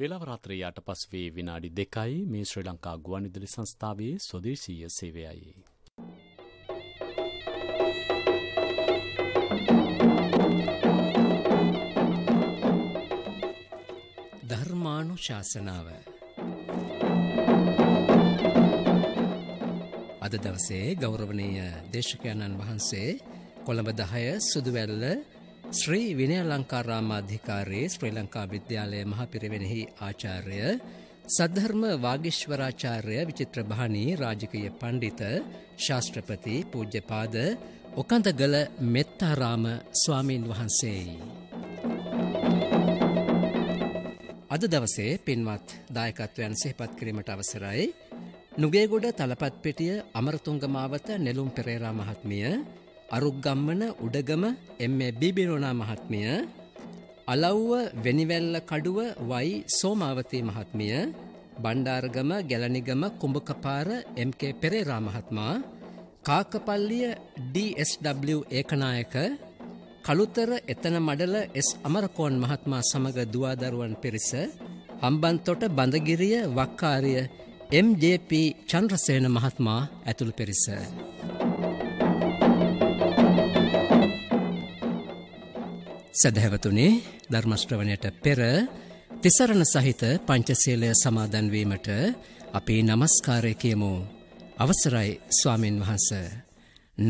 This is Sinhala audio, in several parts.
වේලාව රාත්‍රියේ 8 පස්වේ විනාඩි 2යි මේ ශ්‍රී ලංකා ගුවන්විදුලි සංස්ථාවේ ස්වදේශීය සේවයයි. ධර්මානුශාසනාව අද දවසේ ගෞරවනීය දේශකයන්න් වහන්සේ කොළඹ 10 සුදුවැල්ල ශ්‍රී විනයලංකාරාමාධිකාරයේ ශ්‍රී ලංකා විද්‍යාලය මහපිරිවෙනෙහි ආචාර්ය සද්ධර්ම වාගිශ්වරාචාර්ය විචිත්‍රභානී රාජකීය පණ්ඩිත ශාස්ත්‍රපති පූජ්‍යපාද ඔකඳගල මෙත්තාරාම ස්වාමීන් වහන්සේයි. අද දවසේ පින්වත් දායකත්වයන් සිහිපත් කිරීමට අවසරයි. නුගේගොඩ තලපත් පිටිය අමරතුංග මාවත නෙළුම් පෙරේරා මහත්මිය අරුක්ගම්මන උඩගම එම් බිබිරෝනා මහත්මිය අලව්ව වෙනිවැල්ල කඩුව වයි සෝමාවතී මහත්මිය බණ්ඩාර්ගම ගැලනිගම කුඹකපාර MK පෙරේරා මහත්මා කාකපල්ලිය DSW ඒකනායක කළුතර එතන මඩල S අමරකෝන් මහත්මා සමග දුවාදරුවන් පිරිස හම්බන්තොට බඳගිරිය වක්කාරිය MJP චන්ද්‍රසේන මහත්මා ඇතුළු පිරිස. සැදැහැවතුනේ ධර්මශ්‍රවණයට පෙර තිසරණ සහිත පංචසේලය සමාදන්වීමට අපේ නමස්කාරය කියමු. අවසරයි ස්වාමීන් වහන්ස.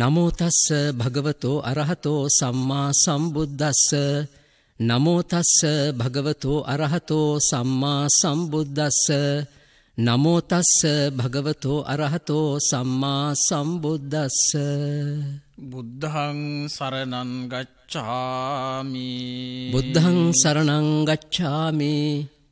නමෝතස්ස භගවතෝ අරහතෝ සම්මා සම්බුද්ධස්ස නමෝතස්ස භගවතෝ අරහතෝ සම්මා සම්බුද්ධස්ස නමෝතස්ස භගවතෝ අරහතෝ සම්මා සම්බුද්ධස්ස බුද්ධං සරණං ගච්ඡ ගච්ඡාමි බුද්ධං සරණං ගච්ඡාමි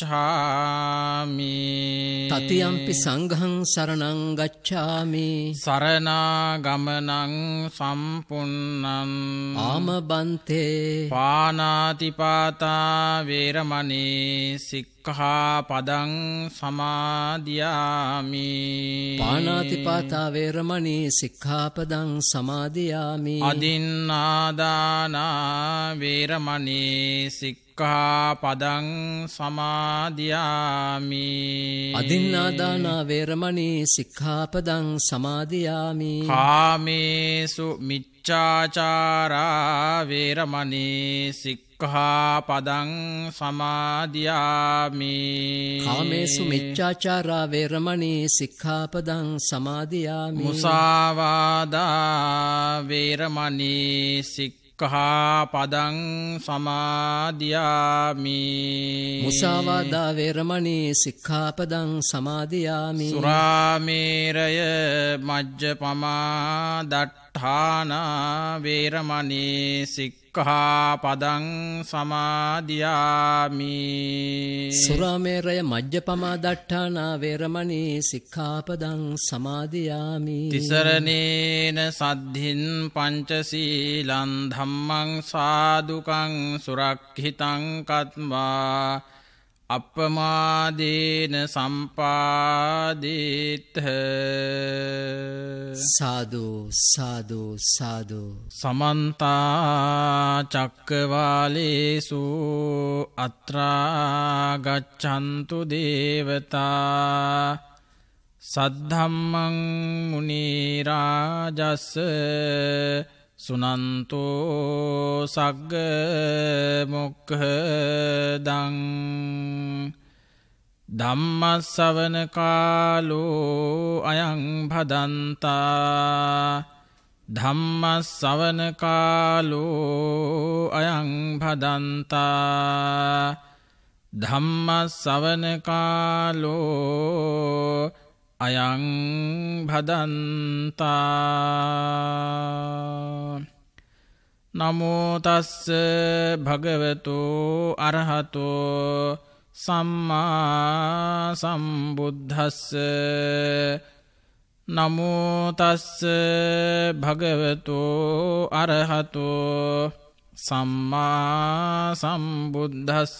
ගච්ඡාමි තතියම්පි සංඝං සරණං ගච්ඡාමි සරණාගමනං සම්පුන්නං ආමබන්තේ පානාතිපාතා වේරමණී සික්ඛා පදං සමාදියාමි පානාතිපාතා වේරමණී සික්ඛාපදං සමාදියාමි අදින්නාදානා වේරමණී සික්ඛා සික්කා පදං සමාධයාමි අදින්නාදානා වේරමණී සික්ඛාපදං සමාධයාමි කාමේසු මිච්චාචාරා වේරමණී සික්ඛා පදං සමාධයාමි කාමේසු මිච්චාචාරා වේරමණී සික්ඛාපදං සමාධයාමි මුසාවාදා වේරමණී සික්ඛා කහා පදං සමාධයාමි මුසාවාදා වේරමණී සික්ඛාපදං සමාධයාමි සුරාමේරය මජ්ජ පමා දට්ඨානා වේරමණී සික් සික්කහා පදං සමාධයාමි සුරාමේරය මජ්්‍ය පමා දට්ඨානා වේරමණී සික්ඛාපදං සමාධයාමි තිසරණේන සද්ධින් පංචසීලන් ධම්මං සාදුකං සුරක්හිතංකත්වා අපමාදේන සම්පාදීත්හ සාදෝ සාදෝ සාදෝ සමන්තා චක්කවාලේසු අත්‍රාගච්චන්තු දේවතා සද්ධම්මං මුනිරාජස්ස සුනන්තෝ සග්ග මොක්හදං ධම්මස්සවන කාලෝ අයං භදන්තා ධම්මස්සවන කාලෝ අයං භදන්තා ධම්මස්සවන කාලෝ අයං භදන්තා නමෝතස්ස භගවතු අරහතෝ සම්මා සම්බුද්ධස්ස නමෝතස්ස භගවතු අරහතෝ සම්මා සම්බුද්ධස්ස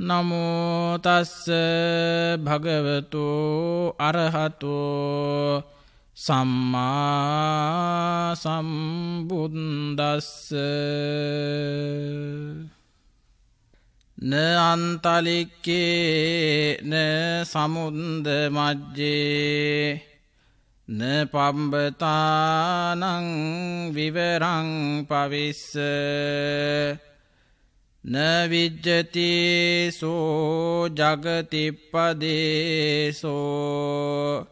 නමුතස්ස භගවතු අරහතු සම්මා සම්බුද්දස්ස නන්තලික්කේ න සමුන්ද මජ්ජේ න පම්බතානං විවරං පවිස්ස නවිජ්ජති සෝ ජගතිප්පදේසෝ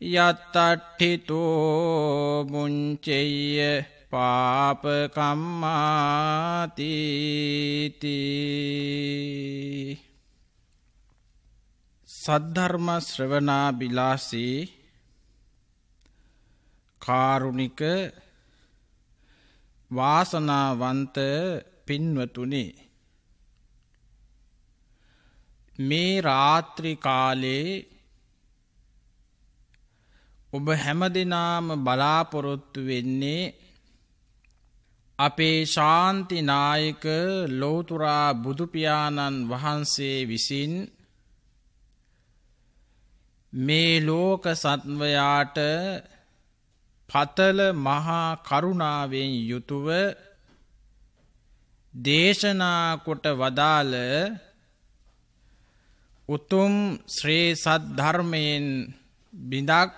යත්තට්ඨිතෝ මුංචෙය්‍ය පාපකම්මාතිති සද්ධර්ම ශ්‍රවනා බිලාසී කාරුණික වාසනාවන්ත පින්වතුනේ මේ රාත්‍රි කාලේ ඔබ හැම දෙනාම බලාපොරොත්තු වෙන්නේ අපේ ශාන්ති නායක ලෝතුරා බුදුපියාණන් වහන්සේ විසින් මේ ලෝක සත්වයාට පතල මහා කරුණාවෙන් යුතුව දේශනා කොට වදාළ උතුම් ශ්‍රේ සද්ධර්මයෙන් බිඳක්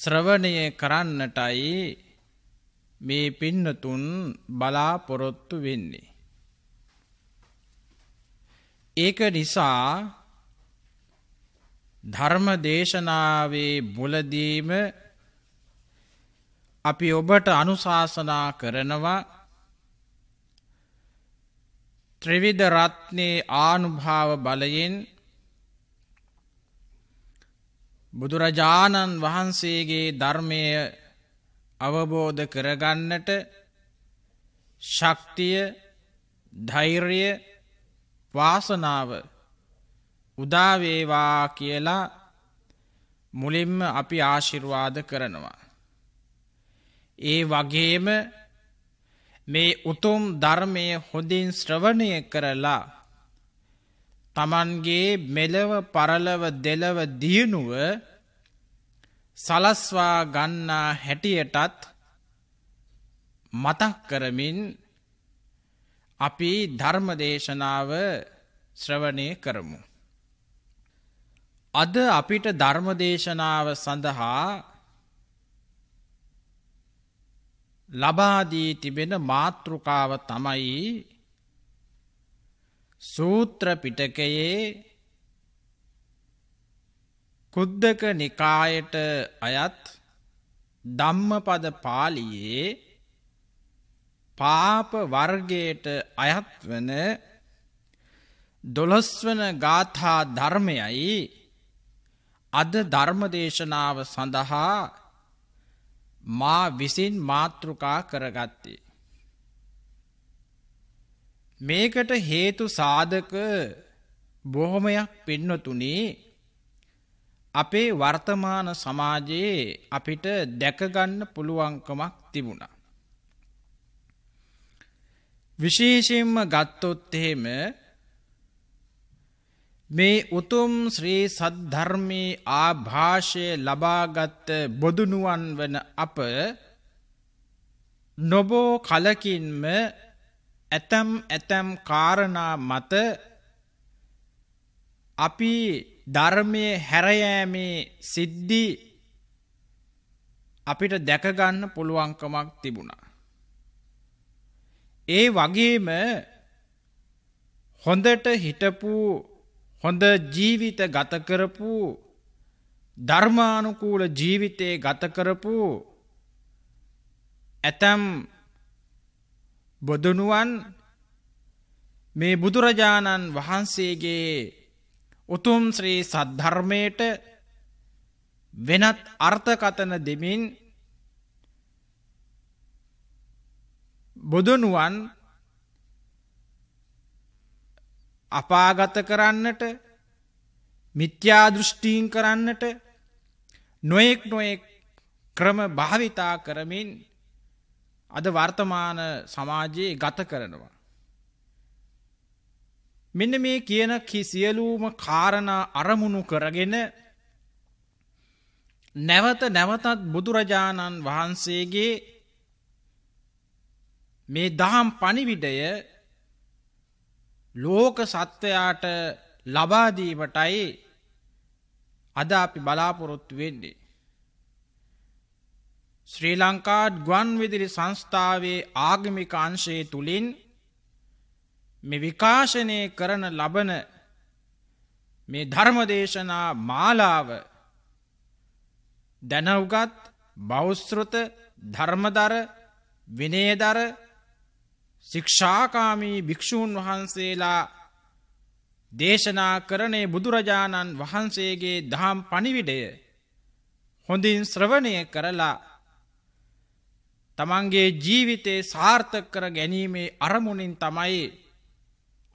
ශ්‍රවණය කරන්නටයි මේ පින්නතුන් බලාපොරොත්තු වෙන්නේ. ඒක නිසා ධර්ම දේශනාවේ මුලදීම අපි ඔබට අනුශාසනා කරනවා ත්‍රවිධ රත්නේ ආනුභාව බලයෙන් බුදුරජාණන් වහන්සේගේ ධර්මය අවබෝධ කරගන්නට ශක්තිය ධෛර්ය වාසනාව උදාවේවා කියලා මුලින්ම අපි ආශිර්වාද කරනවා. ඒ වගේම මේ උතුම් ධර්මය හොඳින් ශ්‍රවණය කරලා තමන්ගේ මෙලව පරලව දෙලව දියනුව සලස්වා ගන්නා හැටියටත් මතක් කරමින් අපි ධර්ම දේශනාව ශ්‍රවණය කරමු. අද අපිට ධර්ම දේශනාව සඳහා ලබාදී තිබෙන මාතෘකාව තමයි සූත්‍ර පිටකයේ කුද්දක නිකායට අයත් ධම්මපද පාලියේ පාප වර්ගයට අයත් වන දොළොස්වන ගාථා ධර්මයයි අද ධර්මදේශනාව සඳහා මා විසින් මාතෘකා කරගත්තේ. මේකට හේතු සාධක බොහොමයක් පෙන්නතුනේ අපේ වර්තමාන සමාජයේ අපිට දැකගන්න පුළුවන්කමක් තිබුණා. විශේෂයෙන්ම ගත්තොත් එහෙම මේ උතුම් ශ්‍රී සද්ධර්මයේ ආභාෂය ලබාගත් බොදුනුවන් වන අප නොබෝ කලකින්ම ඇතම් ඇතම් කාරණා මත අපි ධර්මය හැරයෑමේ සිද්ධි අපිට දැකගන්න පුළුවන්කමක් තිබුණා. ඒ වගේම හොඳට හිටපු හොඳ ජීවිත ගතකරපු ධර්මානුකූල ජීවිතයේ ගතකරපු ඇතැම් බොදනුවන් මේ බුදුරජාණන් වහන්සේගේ උතුම් ශ්‍රී සද්ධර්මයට වෙනත් අර්ථකතන දෙමින් බුදුනුවන් අපාගත කරන්නට මිත්‍යාදෘෂ්ටීන් කරන්නට නොයෙක් නොයෙක් ක්‍රම භාවිතා කරමින් අද වර්තමාන සමාජයේ ගත කරනවා. මෙන්න මේ කියන සියලූම කාරණ අරමුණු කරගෙන නැවත නැවතත් බුදුරජාණන් වහන්සේගේ මේ දහම් පනිවිඩය ලෝක සත්වයාට ලබාදීමටයි අද අපි බලාපොරොත්තු වෙන්නේ. ශ්‍රී ලංකාඩ් ගුවන් විදිරි සංස්ථාවේ ආගමික අංශයේ තුළින් මේ විකාශනය කරන ලබන මේ ධර්මදේශනා මාලාව දැනවගත් බෞස්ෘත ධර්මදර විනේදර ශික්ෂාකාමී භික්‍ෂූන් වහන්සේලා දේශනා කරනේ බුදුරජාණන් වහන්සේගේ දහම් පණිවිඩය හොඳින් ශ්‍රවණය කරලා තමන්ගේ ජීවිතේ සාර්ථක කර ගැනීමේ අරමුණින් තමයි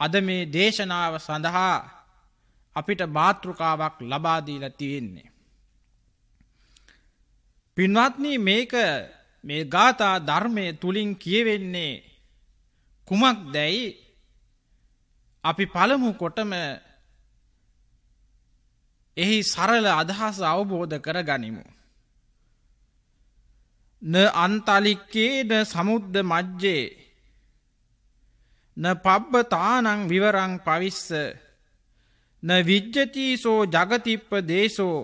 අද මේ දේශනාව සඳහා අපිට මාතෘකාවක් ලබාදීල තියෙන්නේ. පින්වත්නී මේක මේ ගාථා ධර්මය තුළින් කියවෙන්නේ කුමක් දැයි අපි පළමු කොටම එහි සරල අදහස අවබෝධ කර ගනිමු. න අන්තලික්කේද සමුද්ද මජ්ජේ න පබ්බ තානං විවරං පවිස්ස න විජ්ජතිසෝ ජගතිප්ප දේශෝ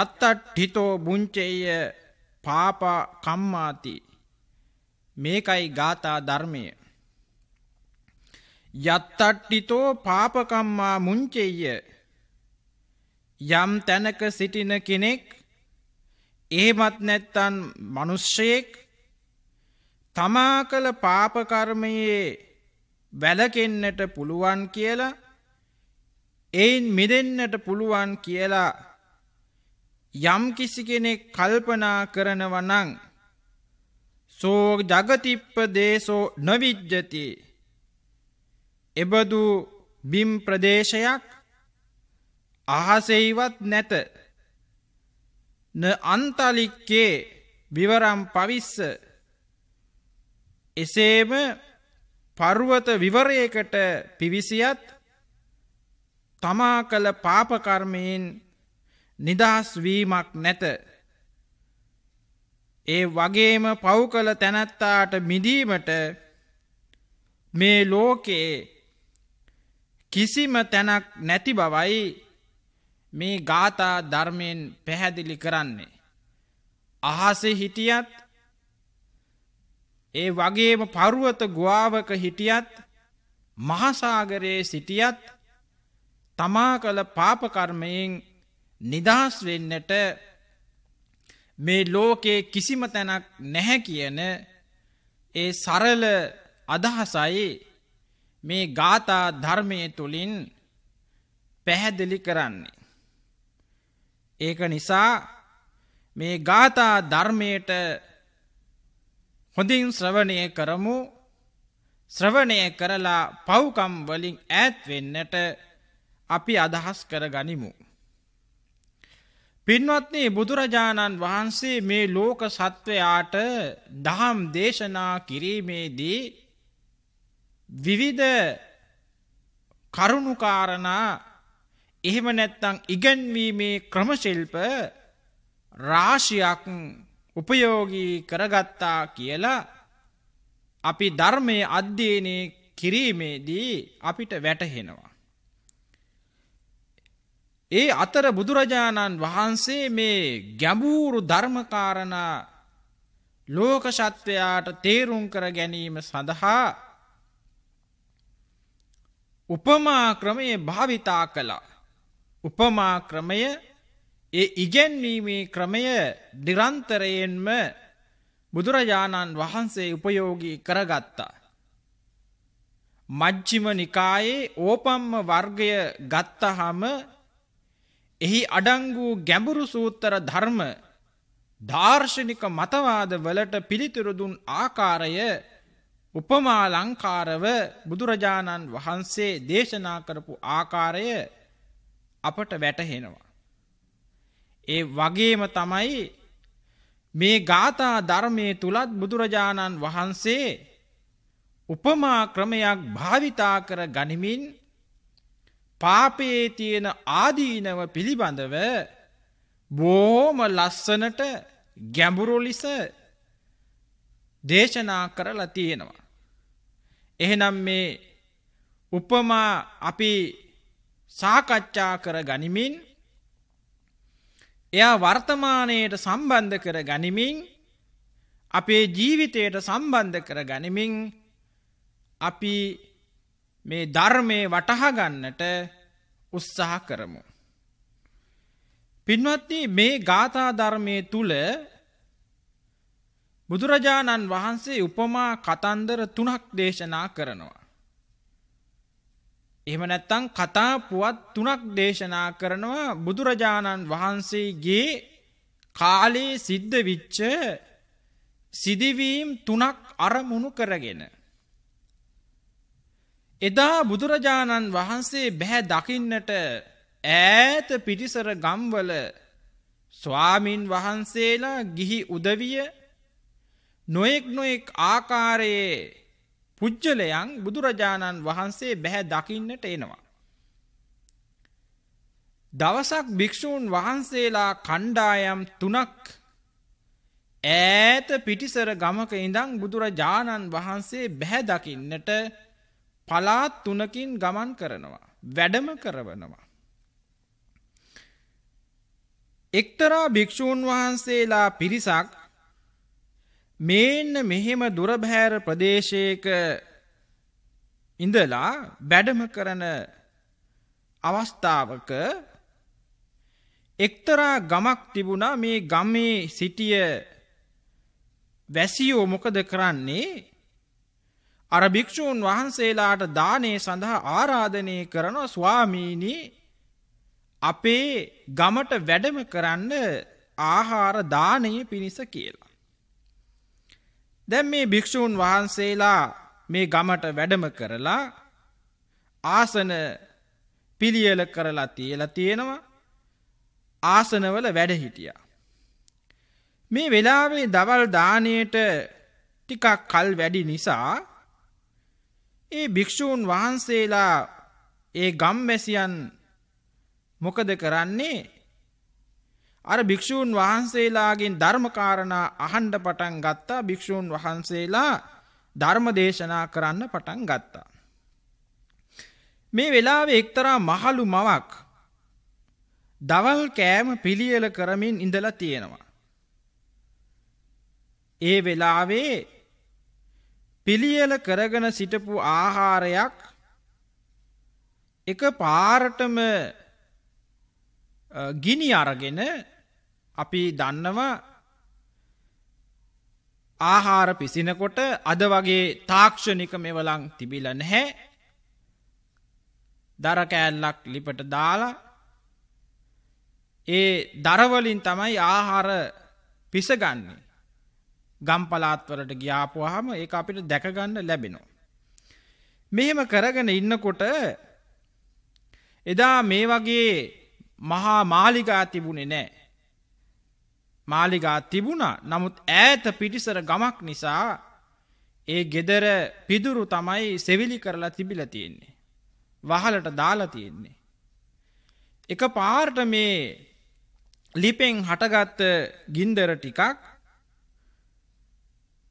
යත්තට්ඨිතෝ බුංචෙය පාපා කම්මාති මේකයි ගාථා ධර්මය. යත්තට්ටිතෝ පාපකම්මා මුංචෙය යම් තැනක සිටින කෙනෙක් එහෙමත් නැත්තන් මනුෂ්‍යයෙක් තමා කළ පාපකර්මයේ වැලකෙන්නට පුළුවන් කියලා එයින් මිදෙන්නට පුළුවන් කියලා යම් කිසි කෙනෙක් කල්පනා කරනවනං සෝ ජගතිප්ප දේශෝ නොවිජ්ජති එබදු බිම් ප්‍රදේශයක් අහසෙහිවත් නැත න අන්තලික්කේ විවරම් පවිස්ස එසේම පර්වත විවරයකට පිවිසියත් තමා කළ පාපකර්මයෙන් නිදහස් වීමක් නැත ඒ වගේම පව් කළ තැනැත්තාට මිදීමට මේ ලෝකයේ කිසිම තැනක් නැති බවයි මේ ගාථා ධර්මයෙන් පැහැදිලි කරන්නේ. අහසේ හිටියත් ඒ වගේම පරුවත ගුවාවක හිටියත් මහසාගරයේ සිටියත් තමා කළ පාපකර්මයෙන් නිදහස් වෙන්නට මේ ලෝකේ කිසිම තැනක් නැහැ කියන ඒ සරල අදහසයි මේ ගාථා ධර්මය තුළින් පැහැදිලි කරන්නේ. ඒක නිසා මේ ගාථා ධර්මයට හොඳින් ශ්‍රවණය කරමු ශ්‍රවණය කරලා පව්කම් වලින් ඈත් වෙන්නට අපි අදහස් කරගනිමු. පින්වත්න්නේ බුදුරජාණන් වහන්සේ මේ ලෝක සත්වයාට දහම් දේශනා කිරීමේදී විවිධ කරුණුකාරණා එහෙම නැත්තං ඉගැන්වීමේ ක්‍රමශිල්ප රාශියක් උපයෝගී කරගත්තා කියලා අපි ධර්මය අධ්‍යයනය කිරීමේදී අපිට වැටහෙනවා. ඒ අතර බුදුරජාණන් වහන්සේ මේ ගැඹූරු ධර්මකාරණා ලෝකෂත්වයාට තේරුම් කර ගැනීම සඳහා උපමා ක්‍රමයේ භාවිතා කළා. උපමා ක්‍රමය ඒ ඉගැන්වීමේ ක්‍රමය නිරන්තරයෙන්ම බුදුරජාණන් වහන්සේ උපයෝගී කරගත්තා. මජ්ජිම නිකායේ ඕපම්ම වර්ගය ගත්තහම එහි අඩංගූ ගැඹුරු සූත්තර ධර්ම ධාර්ශනික මතවාද වලට පිළිතුරුදුන් ආකාරය උපමා ලංකාරව බුදුරජාණන් වහන්සේ දේශනා කරපු ආකාරය අපට වැටහෙනවා. ඒ වගේම තමයි මේ ගාථා ධර්මය තුළත් බුදුරජාණන් වහන්සේ උපමා ක්‍රමයක් භාවිතා කර ගනිමින් පාපයේ තියෙන ආදීනව පිළිබඳව බෝම ලස්සනට ගැඹුරු ලිස දේශනා කරලා තියෙනවා. එහෙනම් මේ උපමා අපි සාකච්ඡා කර ගනිමින් එයා වර්තමානයට සම්බන්ධ කර ගනිමින් අපේ ජීවිතයට සම්බන්ධ කර ගනිමින් අපි මේ ධර්මය වටහාගන්නට උත්සාහ කරමු. පින්වත්නි මේ ගාථා ධර්මය තුළ බුදුරජාණන් වහන්සේ උපමා කතන්දර තුනක් දේශනා කරනවා. එහෙම නැත්තං කතා පුවත් තුනක් දේශනා කරනවා බුදුරජාණන් වහන්සේගේ කාලේ සිද්ධ විච්ච සිදිවීම් තුනක් අරමුණු කරගෙන. එදා බුදුරජාණන් වහන්සේ බැහැ දකින්නට ඈත පිටිසර ගම්වල ස්වාමින් වහන්සේලා ගිහි උදවිය නොයෙක් නොයෙක් ආකාරයේ පුජ්ජලයන් බුදුරජාණන් වහන්සේ බැහැ දකින්නට එනවා. දවසක් භික්‍ෂූන් වහන්සේලා කණ්ඩායම් තුනක් ඈත පිටිසර ගමක ඉඳං බුදුරජාණන් වහන්සේ බැහැ දකින්නට පලාත් තුනකින් ගමන් කරනවා. වැඩම කරවනවා. එක්තරා භික්‍ෂූන් වහන්සේලා පිරිසක් මේන්න මෙහෙම දුරබෑර ප්‍රදේශයක ඉඳලා වැඩම කරන අවස්ථාවක එක්තරා ගමක් තිබුණා මේ ගමේ සිටිය වැසියෝ මොකද කරන්නේ අර භික්ෂූන් වහන්සේලාට දානේ සඳහා ආරාධනය කරන ස්වාමීනි අපේ ගමට වැඩම කරන්න ආහාර දානය පිණිස කියලා. දැන් මේ භික්‍ෂූන් වහන්සේලා මේ ගමට වැඩම කරලා ආසන පිළියල කරලා තියලා තියෙනවා ආසනවල වැඩ හිටියා. මේ වෙලාවේ දවල් දානයට ටිකක් කල් වැඩි නිසා ඒ භික්‍ෂූන් වහන්සේලා ඒ ගම්මැසියන් මොකද කරන්නේ අර භික්‍ෂූන් වහන්සේලාගෙන් ධර්මකාරණා අහන්ඩ පටන් ගත්තා භික්‍ෂූන් වහන්සේලා ධර්ම දේශනා කරන්න පටන් ගත්තා. මේ වෙලාව එක්තරා මහලු මවක් දවල් කෑම පිළියල කරමින් ඉඳලා තියෙනවා. ඒ වෙලාවේ පිළියෙල කරගෙන සිටපු ආහාරයක් එක පාරටම ගිනි අරගෙන අපි දන්නවා ආහාර පිසිනකොට අද වගේ තාක්ෂණික මෙවලං තිබිල නැහැ දරකෑල්ලක් ලිපට දාලා ඒ දරවලින් තමයි ආහාර පිසගන්නේ ගම්පලාත්වලට ගියාපුහම ඒ අපිට දැකගන්න ලැබෙනවා. මෙහෙම කරගෙන ඉන්නකොට එදා මේ වගේ මහා මාලිගා තිබුණේ නෑ. මාලිගා තිබුණා නමුත් ඈත පිටිසර ගමක් නිසා ඒ ගෙදර පිදුරු තමයි සෙවිලි කරලා තිබිල තියෙන්නේ. වහලට දාලා තියෙන්නේ. එක පාර්ට මේ ලිපෙන් හටගත්ත ගින්දර ටිකක්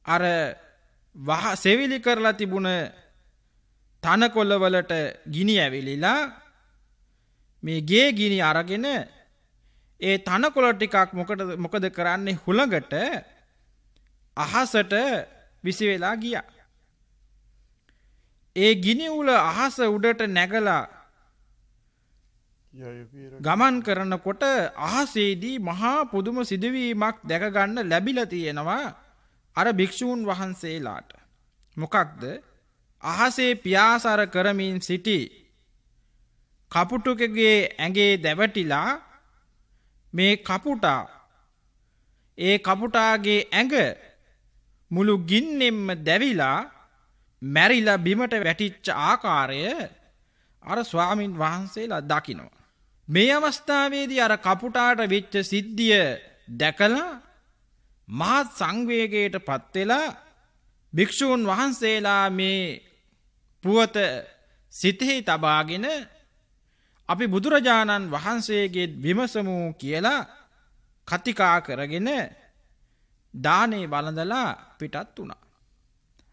අර වහ සෙවිලි කරලා තිබුණ තනකොළවලට ගිනි ඇවිලිලා මේ ගේ ගිනි අරගෙන ඒ තනකොළ ටිකක් මොකටද මොකද කරන්නේ හුළඟට අහසට විසි වෙලා ගියා. ඒ ගිනි උල අහස උඩට නැගලා ගමන් කරනකොට අහසේදී මහා පුදුම සිදුවීමක් දැකගන්න ලැබිලා තියෙනවා. අර භික්‍ෂූන් වහන්සේලාට. මොකක්ද අහසේ පියාසර කරමින් සිටි කපුටුකගේ ඇගේ දැවටිලා මේ කපුටා ඒ කපුටාගේ ඇඟ මුළු ගින්නෙම්ම දැවිලා මැරිලා බිමට වැටිච්ච ආකාරය අර ස්වාමින් වහන්සේලා දකිනවා. මේ අවස්ථාවේදී අර කපුටාට වෙච්ච සිද්ධිය දැකලා මහත් සංවේගයට පත්වෙලා භික්‍ෂූන් වහන්සේලා මේ පුවත සිතෙහි තබාගෙන අපි බුදුරජාණන් වහන්සේගේ විමසමූ කියලා කතිකා කරගෙන දානේ බලඳලා පිටත් වුණා.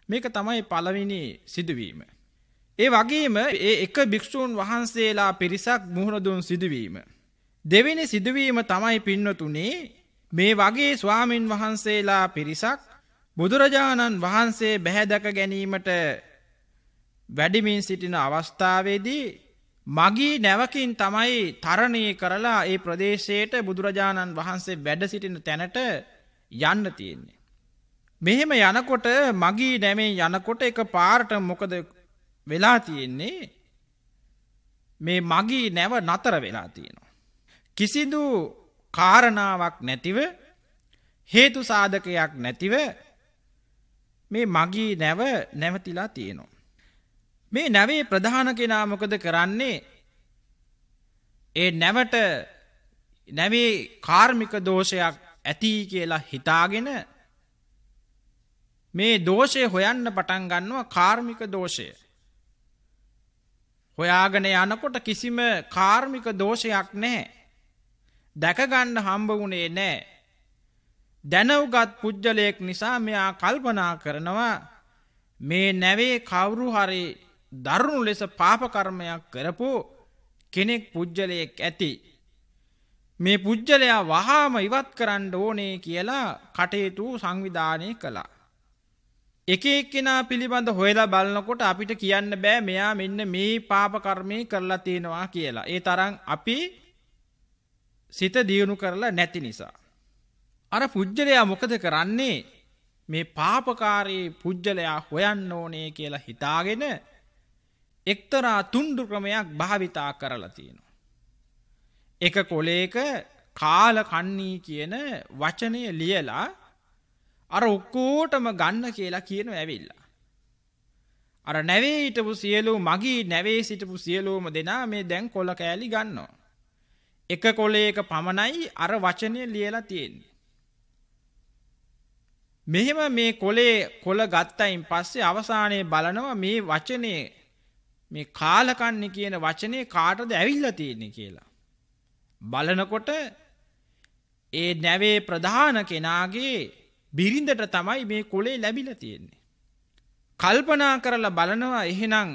මේක තමයි පළවෙනි සිදුවීම. ඒ වගේම ඒ එක භික්‍ෂූන් වහන්සේලා පිරිසක් මුහුණදුන් සිදුවීම. දෙවෙනි සිදුවීම තමයි පින්නතුනේ මේ වගේ ස්වාමින් වහන්සේලා පිරිසක් බුදුරජාණන් වහන්සේ බැහැදක ගැනීමට වැඩිමින් සිටින අවස්ථාවේදී මගී නැවකින් තමයි තරණය කරලා ඒ ප්‍රදේශයට බුදුරජාණන් වහන්සේ වැඩ සිටින තැනට යන්න තියෙන්නේ. මෙහෙම යනකොට මගී නැමේ යනකොට එක පාරට මොකද වෙලා තියෙන්නේ මේ මගී නැව නතර වෙලා තියෙනවා. කිසිදු කාරණාවක් නැතිව හේතු සාධකයක් නැතිව මේ මගී නැව නැවතිලා තියෙනවා. මේ නැවේ ප්‍රධාන කෙනා මොකද කරන්නේ ඒ නැවට නැවේ කාර්මික දෝෂයක් ඇති කියලා හිතාගෙන මේ දෝෂය හොයන්න පටන් ගන්නවා කාර්මික දෝෂය. හොයාගෙන යනකොට කිසිම කාර්මික දෝෂයක් නැහැ. දැකගන්න හම්බ වුණේ නෑ. දැනවගත් පුද්ගලයෙක් නිසා මෙයා කල්පනා කරනවා මේ නැවේ කවුරු හරි දරුණු ලෙස පාපකර්මයක් කරපු කෙනෙක් පුද්ගලයෙක් ඇති. මේ පුද්ගලයා වහාම ඉවත් කරන්න ඕනේ කියලා කටයුතු සංවිධානය කළා. එක එක්කෙනා පිළිබඳ හොයලා බලනකොට අපිට කියන්න බෑ මෙයා මෙන්න මේ පාපකර්මය කරලා තියෙනවා කියලා. ඒ තරම් අපි සිත දියුණු කරලා නැති නිසා. අර පුද්ගලයා මොකද කරන්නේ මේ පාපකාරයේ පුද්ගලයා හොයන්න ඕනේ කියලා හිතාගෙන එක්තරා තුන්ඩු ක්‍රමයක් භාවිතා කරලා තියෙනවා. එක කොලේක කාල කන්නේ කියන වචනය ලියලා අර ඔක්කෝටම ගන්න කියලා කියන ඇවිල්ලා. අර නැවේ හිටපු සියලූ මගේ නැවේ සිටපු සියලූම දෙනා මේ දැන් කොල කෑලි ගන්නවා. එක කොලේක පමණයි අර වචනය ලියලා තියෙන්නේ. මෙහෙම මේ කොලේ කොළ ගත්තයින් පස්සේ අවසානයේ බලනවා මේ වචනේ මේ කාලකන්නේ කියන වචනේ කාටද ඇවිල්ලා තියෙන්නේ කියලා. බලනකොට ඒ නැවේ ප්‍රධාන කෙනාගේ බිරිඳට තමයි මේ කොලේ ලැබිලා තියෙන්නේ. කල්පනා කරලා බලනවා එහෙනම්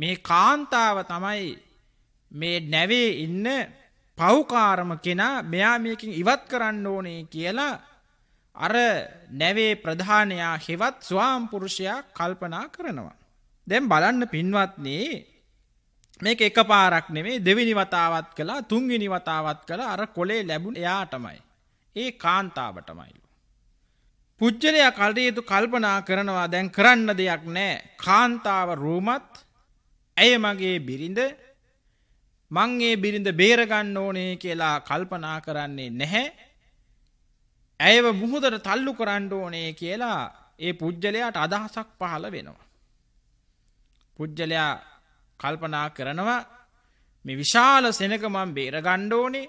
මේ කාන්තාව තමයි මේ නැවේ ඉන්න පවුකාරම කෙනා මෙයා මේකින් ඉවත් කරන්න ඕනේ කියලා අර නැවේ ප්‍රධානයා හෙවත් ස්වාම්පුරුෂයා කල්පනා කරනවා. දැන් බලන්න පින්වත්නි මේක එකපාරක් නෙමෙයි දෙවෙනි වතාවත් කළා තුන්වෙනි වතාවත් කළා අර කොලේ ලැබුණ එයාටමයි. ඒ කාන්තාවටමයි. පුජ්‍යලයා කල්යේතු කල්පනා කරනවා දැන් කරන්න දෙයක් නැහැ. කාන්තාව රූමත් ඇය මගේ බිරිඳ මං ඒ බිරිඳ බේරගන්න ඕනේ කියලා කල්පනා කරන්නේ නැහැ. ඇයව මුහුදට තල්ලු කරන්න ඕනේ කියලා ඒ පුජ්‍යලයාට අදහසක් පහළ වෙනවා. පුජ්‍යලයා කල්පනා කරනවා මේ විශාල සෙනක මං බේරගන්න ඕනේ.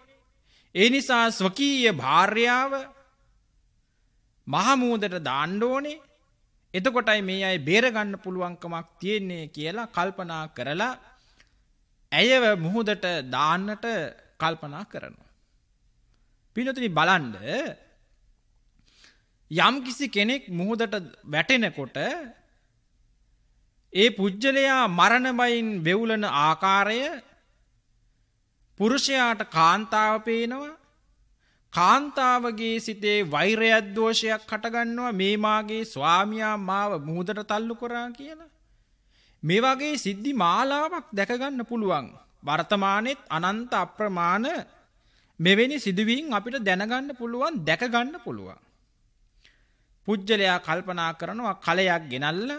ඒ නිසා ස්වකීය භාර්යාව මහමූදට දාන්න ඕනේ. එතකොටයි මේ අය බේරගන්න පුළුවන්කමක් තියෙන්නේ කියලා කල්පනා කරලා ඇයව මුහුදට දාන්නට කල්පනා කරනවා. පිනතුනි බලන්ඩ යම් කිසි කෙනෙක් මුහුදට වැටෙනකොට ඒ පුද්ගලයා මරණබයින් වෙවුලන ආකාරය පුරුෂයාට කාන්තාව පේනවා කාන්තාවගේ සිතේ වෛරයද්දෝෂයක් හටගන්නවා මේ මාගේ ස්වාමියා මාව මුහුදට තල්ලු කරා කියලා මේ වගේ සිද්ධි මාලාවක් දැකගන්න පුළුවන්. වර්තමානෙත් අනන්ත අප්‍රමාණ මෙවැනි සිදුවීම් අපිට දැනගන්න පුළුවන් දැකගන්න පුළුවන්. පුජ්‍යලයා කල්පනා කරනවා කලයක් ගෙනල්ල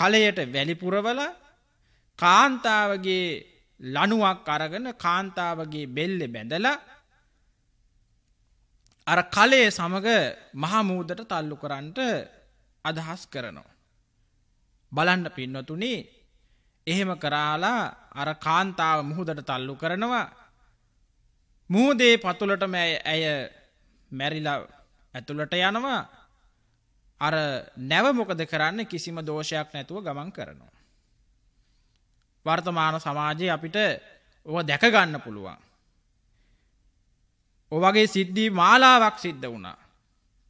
කලයට වැලි පුරවල කාන්තාවගේ ලණුවක් අරගෙන කාන්තාවගේ බෙල්ලේ බැඳලා අර කලයේ සමග මහමූදට තල්ලු කරන්නට අදහස් කරනවා. බලන්න පින්නතුනේ එහෙම කරාලා අර කාන්තාව මුහුදට තල්ලු කරනවා මුහදේ පතුලටම ඇය මැරිලා ඇතුළට යනවා අර නැව මොකද කරන්න කිසිම දෝෂයක් නැතුව ගමන් කරනවා. වර්තමාන සමාජයේ අපිට ඔව දැකගන්න පුළුවන්. ඔවගේ සිද්ධී මාලාවක් සිද්ධ වුණා.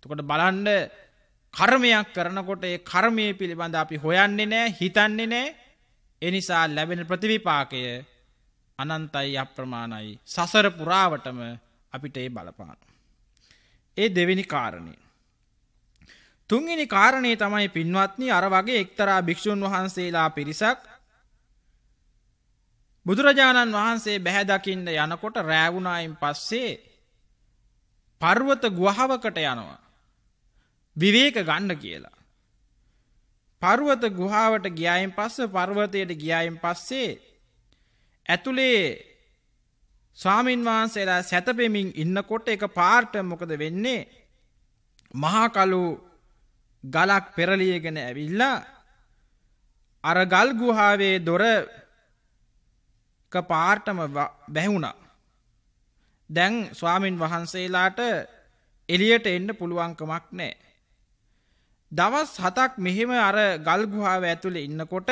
තුකට බලන්ඩ කර්මයක් කරනකොට ඒ කර්මය පිළිබඳ අපි හොයන්නේ නෑ හිතන්නේ නෑ එනිසා ලැබෙන ප්‍රතිවිපාකය අනන්තයි අප්‍රමාණයි සසර පුරාවටම අපිට ඒ බලපාන. ඒ දෙවෙනි කාරණය. තුන්ගනි කාරණය තමයි පින්වත්නි අර වගේ එක්තරා භික්‍ෂූන් වහන්සේලා පිරිසක් බුදුරජාණන් වහන්සේ බැහැදකින්න යනකොට රෑවුණයින් පස්සේ පර්වත ගුවහවකට යනවා. විවේක ගණ්ඩ කියලා. පර්වත ගුහාාවට ගියායෙන් පස්ස පර්වතයට ගියායෙන් පස්සේ ඇතුළේ ස්වාමීන්වහන්සේලා සැතපෙමින් ඉන්නකොට එක පාර්ට මොකද වෙන්නේ මහාකලු ගලක් පෙරලියගෙන ඇවිල්ලා අර ගල් ගුහාවේ දොර පාර්ටම බැහුණා. දැන් ස්වාමින් වහන්සේලාට එලියට එන්න පුළුවන්කමක් නෑ. දවස් හතක් මෙහෙම අර ගල්ගුහාාව ඇතුළ ඉන්නකොට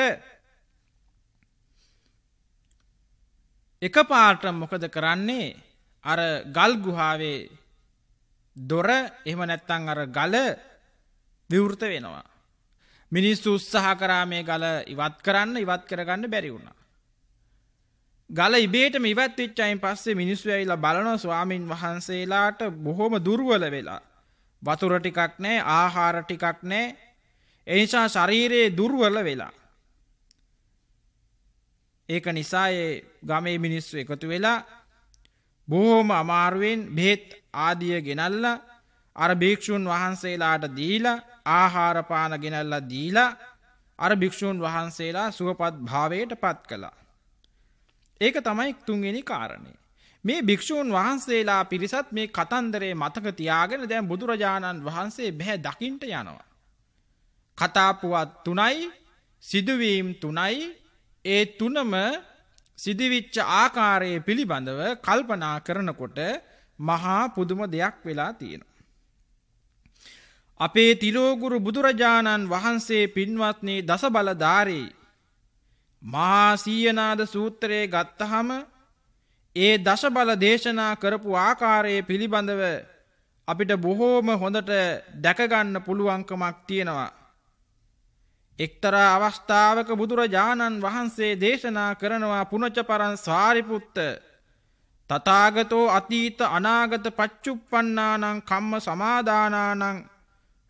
එක පාට මොකද කරන්නේ අර ගල්ගුහාවේ දොර එහම නැත්තං අර ගල විවෘත වෙනවා. මිනිස්සු උත්සාහ කරා මේ ගල ඉවත් කරන්න ඉවත් කරගන්න බැරි වුණා. ගල ඉබේට ඉවත් විච්චයින් පස්සේ මිනිස්සු ඇයිලා බලන ස්වාමීන් වහන්සේලාට බොහොම දුර්ුවල වෙලා වතුර ටිකක් නැහැ ආහාර ටිකක් නැහැ ඒ නිසා ශරීරයේ දුර්වල වෙලා ඒක නිසා ඒ ගමේ මිනිස්සු එකතු වෙලා බොහොම අමාරුවෙන් බෙහෙත් ආදිය ගෙනල්ලා අර භික්ෂුන් වහන්සේලාට දීලා ආහාර පාන ගෙනල්ලා දීලා අර භික්ෂූන් වහන්සේලා සුවපත් භාවයට පත් කළා. ඒක තමයි තුන්වෙනි කාරණේ. මේ භික්‍ෂූන් වහන්සේලා පිරිසත් මේ කතන්දරේ මතක තියාගෙන දැන් බුදුරජාණන් වහන්සේ බැහැ දකිින්ට යනවා. කතාපුවත් තුනයි සිදුවීම් තුනයි ඒ තුනම සිදිවිච්ච ආකාරයේ පිළිබඳව කල්පනා කරනකොට මහා පුදුම දෙයක් වෙලා තියෙනවා. අපේ තිලෝගුරු බුදුරජාණන් වහන්සේ පින්වත්නේ දසබලධාරී මහා සීයනාද සූත්‍රයේ ගත්තහම ඒ දශබල දේශනා කරපු ආකාරයේ පිළිබඳව අපිට බොහෝම හොඳට දැකගන්න පුළුවන්කමක් තියෙනවා. එක්තරා අවස්ථාවක බුදුරජාණන් වහන්සේ දේශනා කරනවා පුනචපරන් සාරිපුත්ත තථාගතෝ අතීත අනාගත පච්චුප්පන්නානං කම්ම සමාදානානං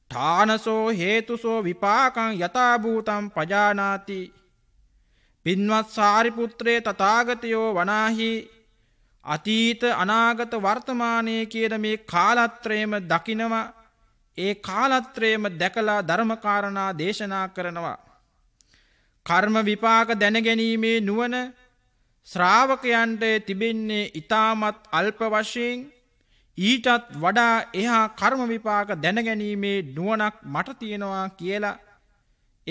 ඨානසෝ හේතුසෝ විපාකං යථාභූතං පජානාති පින්වත් සාරිපුත්‍රේ තථාගතයෝ වනාහි අතීත අනාගත වර්තමානය කියන මේ කාලත්‍රයම දකිනවා ඒ කාලත්‍රයම දැකලා ධර්මකාරණා දේශනා කරනවා. කර්ම විපාක දැනගැනීමේ නුවන ශ්‍රාවකයන්ට තිබෙන්නේ ඉතාමත් අල්ප වශයෙන් ඊටත් වඩා එහා කර්ම විපාක දැනගැනීමේ නුවණක් මට තියෙනවා කියලා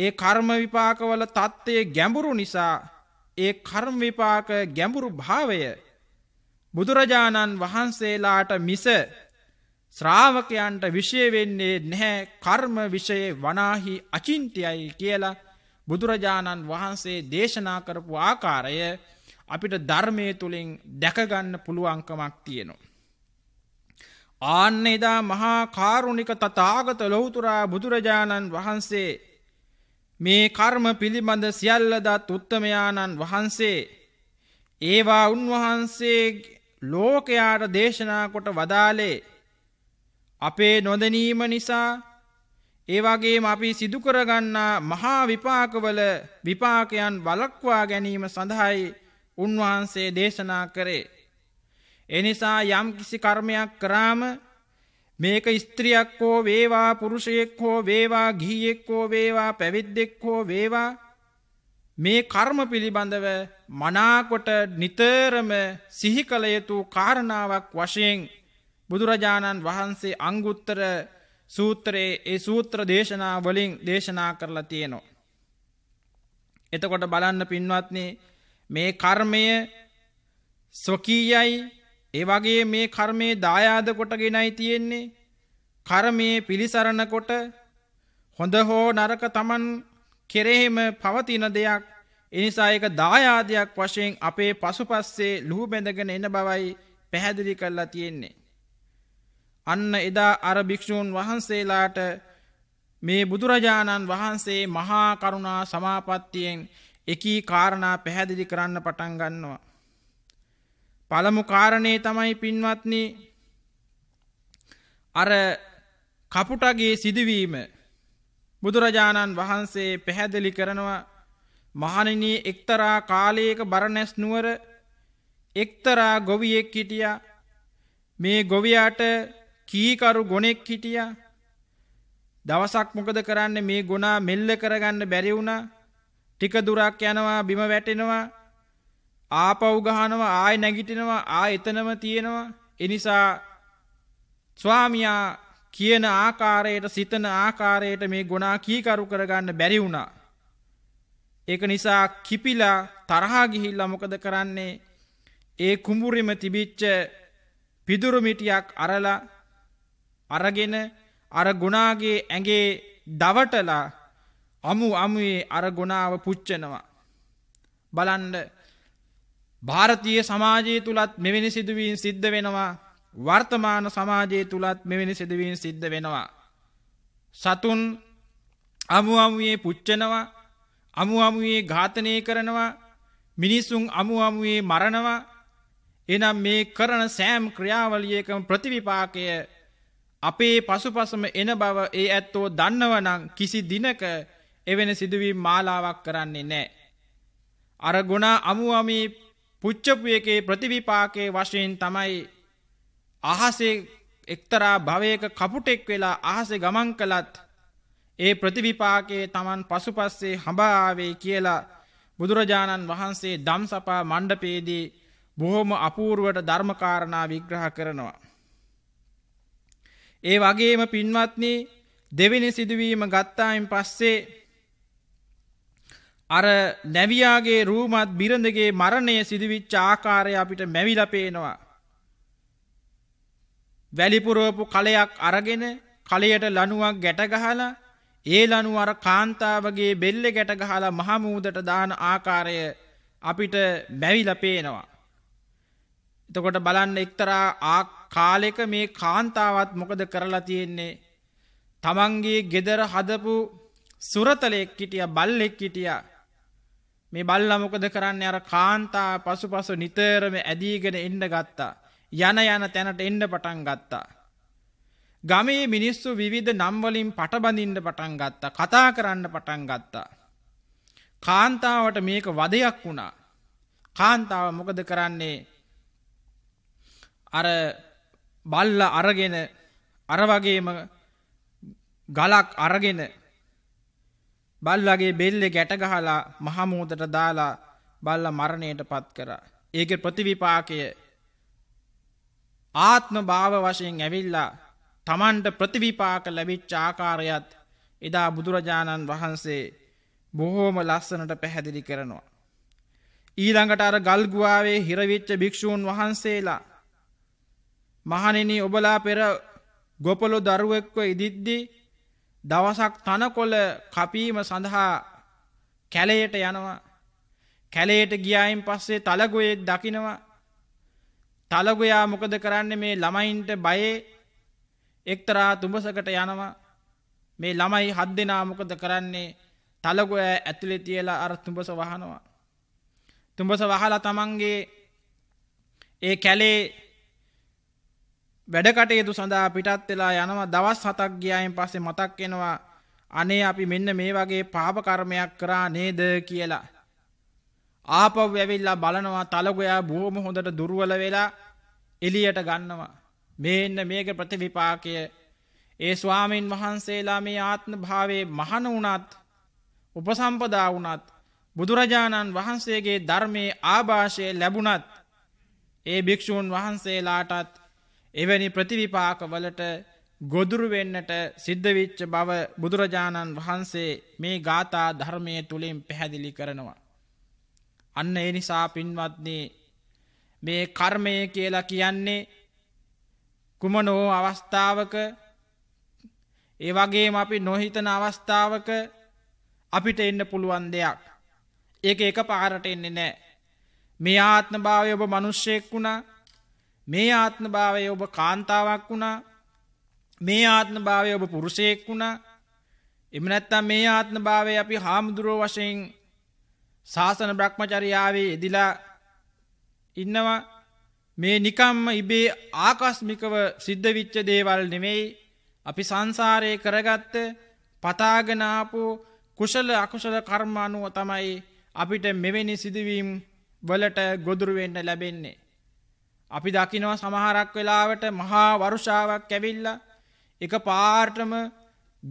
ඒ කර්ම විපාකවල தත්ත්වයේ ගැඹුරු නිසා ඒ කර්ම විපාක ගැඹුරු භාවය බුදුරජාණන් වහන්සේලාට මිස ශ්‍රාවකයන්ට විෂයවෙන්නේ නැහැ කර්ම විෂයේ වනාහි අචින්තයයි කියලා බුදුරජාණන් වහන්සේ දේශනා කරපු ආකාරය අපිට ධර්මය තුළින් දැකගන්න පුළුවන්කමක් තියෙනවා. ආන්න එදා මහා කාරුණික තතාගත ලොවතුරා බුදුරජාණන් වහන්සේ මේ කර්ම පිළිබඳ සියල්ලදත් උත්තමයාණන් වහන්සේ ඒවා උන්වහන්සේ ලෝකයාට දේශනා කොට වදාලේ අපේ නොදනීම නිසා ඒ වගේම අපි සිදු කරගන්නා මහා විපාකවල විපාකයන් වළක්වා ගැනීම සඳහායි උන්වහන්සේ දේශනා කරේ එනිසා යම් කිසි කර්මයක් කරාම මේක ස්ත්‍රියක් හෝ වේවා පුරුෂයෙක් හෝ වේවා ගිහියෙක් හෝ වේවා පැවිද්දෙක් හෝ වේවා මේ කර්ම පිළිබඳව මනාකොට නිතරම සිහි කළ යුතු කාරණාවක් වශයෙන් බුදුරජාණන් වහන්සේ අංගුත්තර සූත්‍රයේ ඒ සූත්‍ර දේශනා වලින් දේශනා කරලා තියෙනවා. එතකොට බලන්න පින්වත්නි මේ කර්මය ස්වකීයයි ඒ වගේ මේ කර්මයේ දායාද කොටගෙනයි තියෙන්නේ. කර්මයේ පිලිසරණ කොට හොඳ හෝ නරක Taman කෙරෙහිම පවතින දෙයක් එනිසා ඒක දායාදයක් වශයෙන් අපේ පසුපස්සේ ලුහු බැඳගෙන එන බවයි පැහැදිලි කරලා තියෙන්නේ. අන්න එදා අර භික්ෂූන් වහන්සේලාට මේ බුදුරජාණන් වහන්සේ මහා කරුණා සමාපත්තියෙන් එකී කාරණා පැහැදිලි කරන්න පටන් ගන්නවා. පළමු කාරණේ තමයි පින්වත්නි අර කපුටගේ සිදුවීම බුදුරජාණන් වහන්සේ පැහැදිලි කරනවා මහණෙනී එක්තරා කාලයක බරණැස් නුවර එක්තරා ගොවියෙක් හිටියා. මේ ගොවියාට කීකරු ගොනෙක් හිටියා. දවසක් මොකද කරන්න මේ ගොනා මෙල්ල කරගන්න බැරි වුණා. ටික දුරක් යනවා බිම වැටෙනවා. ආපව් ගහනවා ආය නැගිටිනවා ආ එතනම තියෙනවා. එනිසා ස්වාමියා කියන ආකාරයට සිතන ආකාරයට මේ ගොනා කීකරු කරගන්න බැරි වුණා. එක නිසා කිපිලා තරහාගිහිල්ල මොකද කරන්නේ ඒ කුඹුරිම තිබිච්ච පිදුරුමිටියක් අරලා අරගෙන අර ගුණාගේ ඇගේ දවටලා අමු අමුයේ අර ගුණාව පුච්චනවා. බලන්ඩ භාරතිය සමාජය තුළත් මෙවැනි සිදුවීන් සිද්ධ වෙනවා වර්තමාන සමාජය තුළත් මෙවැනි සිදුවීන් සිද්ධ වෙනවා. සතුන් අමු අමුයේ පුච්චනවා අමුහමුයේ ඝාතනය කරනවා මිනිසුන් අමුහමුයේ මරණවා එනම් මේ කරන සෑම් ක්‍රියාවලියකම ප්‍රතිවිපාකය අපේ පසුපසම එන බව ඒ ඇත්තෝ දන්නවනං කිසි දිනක එවෙන සිදුවී මාලාවක් කරන්නේ නෑ. අර ගොනා අමුවමී පුච්චපු එකේ ප්‍රතිවිපාකයේ වශයෙන් තමයි අහසේ එක්තරා භවයක කපුටෙක් වෙලා අහසේ ගමන් කළත් ඒ ප්‍රතිවිපාකයේ Taman පසුපස්සේ හඹා ආවේ කියලා බුදුරජාණන් වහන්සේ ධම්සපා මණ්ඩපයේදී බොහොම අපූර්වට ධර්මකාරණා විග්‍රහ කරනවා. ඒ වගේම පින්වත්නි දෙවෙනි සිදුවීම ගත්තායින් පස්සේ අර නැවියාගේ රූමත් බිරඳගේ මරණය සිදුවිච්ච ආකාරය අපිට මැවිලා පේනවා. වැලිපුරවපු කලයක් අරගෙන කලයට ලනුවක් ගැටගහලා ඒලනු අර කාන්තාවගේ බෙල්ලෙ ගැට ගහලා මහමූදට දාන ආකාරය අපිට බැවිලා පේනවා. එතකොට බලන්න එක්තරා ආ කාලෙක මේ කාන්තාවත් මොකද කරලා තියෙන්නේ තමන්ගේ ගෙදර හදපු සුරතලෙක් හිටිය බල්ලෙක් හිටිය මේ බල්ලා මොකද කරන්න අර කාන්තා පසුපසු නිතරම ඇදීගෙන එන්න ගත්තා යන යන තැනට එන්න පටන් ගත්තා ගමේ මිනිස්සු විවිධ නම්වලින් පටබඳින්ට පටන් ගත්තා කතා කරන්න පටන් ගත්තා. කාන්තාවට මේක වදයක් වුණා. කාන්තාව මොකද කරන්නේ අර බල්ල අරගෙන අරවගේම ගලක් අරගෙන බල්ලගේ බෙල්ලෙ ගැටගහලා මහමූදට දාලා බල්ල මරණයට පත් කර. ඒක ප්‍රතිවිපාකය ආත්ම භාව වශයෙන් ඇවිල්ලා තමන්ට ප්‍රතිවිපාක ලැබිච් ආකාරයත් එදා බුදුරජාණන් වහන්සේ බොහෝම ලස්සනට පැහැදිලි කරනවා. ඊළඟට අර ගල්ගුවාවේ හිරවිච්ච භික්‍ෂූන් වහන්සේලා මහනෙන ඔබලා පෙර ගොපලු දරුවෙක්ව ඉදිද්දි දවසක් තනකොල කපීම සඳහා කැලයට යනවා කැලේට ගියායින් පස්සේ තලගොයෙක් දකිනවා තලගොයා මොකද කරන්න මේ ළමයින්ට බයේ එක්තරා තුඹසකට යනවා මේ ළමයි හත් දෙනා මොකද කරන්නේ තලගොය ඇතුලේ තියලා අර තුඹස වහනවා. තුඹස වහලා තමන්ගේ ඒ කැලේ වැඩකටයුතු සඳහා පිටත් වෙලා යනවා දවස් හතක් ගියායින් පස්සේ මතක් වෙනවා අනේ අපි මෙන්න මේ වගේ පාප කර්මයක් කරා නේද කියලා. ආපව් ඇවිල්ලා බලනවා තලගොයා බොහොම හොඳට දුර්වල වෙලා එළියට ගන්නවා. මෙන්න මේක ප්‍රතිවිපාකය ඒ ස්වාමීන් වහන්සේලා මේ ආත්ම භාවේ මහන වුණත් උපසම්පදා වුණත් බුදුරජාණන් වහන්සේගේ ධර්මයේ ආభాෂය ලැබුණත් ඒ භික්ෂූන් වහන්සේලාටත් එවැනි ප්‍රතිවිපාක වලට ගොදුරු වෙන්නට සිද්ධ වෙච්ච බව බුදුරජාණන් වහන්සේ මේ ගාථා ධර්මයේ තුලින් පැහැදිලි කරනවා. අන්න ඒ නිසා පින්වත්නි මේ කර්මය කියලා කියන්නේ කුමනෝ අවස්ථාවක ඒ වගේම අපි නොහිතන අවස්ථාවක අපිට එන්න පුළුවන් දෙයක්. ඒක එක පාරට එන්නේ නෑ. මේ ආත්ම භාවය ඔබ මනුෂ්‍යයෙක් වුණා මේ ආත්ම භාවය ඔබ කාන්තාවක් වුණා මේ ආත්ම භාවය ඔබ පුරුෂයෙක් වුණා එම නැත්තම් මේ ආත්ම භාවය අපි හාමුදුරුව වශයෙන් ශාසන බ්‍රහ්මචරියාවේ යෙදිලා ඉන්නවා මේ නිකම්ම ඉබේ ආකස්මිකව සිද්ධ විච්ච දේවල් නෙමෙයි අපි සංසාරයේ කරගත්ත පතාගෙන ආපු කුසල අකුසල කර්ම අනුව තමයි අපිට මෙවැනි සිදුවීම් වලට ගොදුරු වෙන්න ලැබෙන්නේ. අපි දකිනවා සමහරක් වෙලාවට මහා වර්ෂාවක් ඇවිල්ලා එක පාර්ටම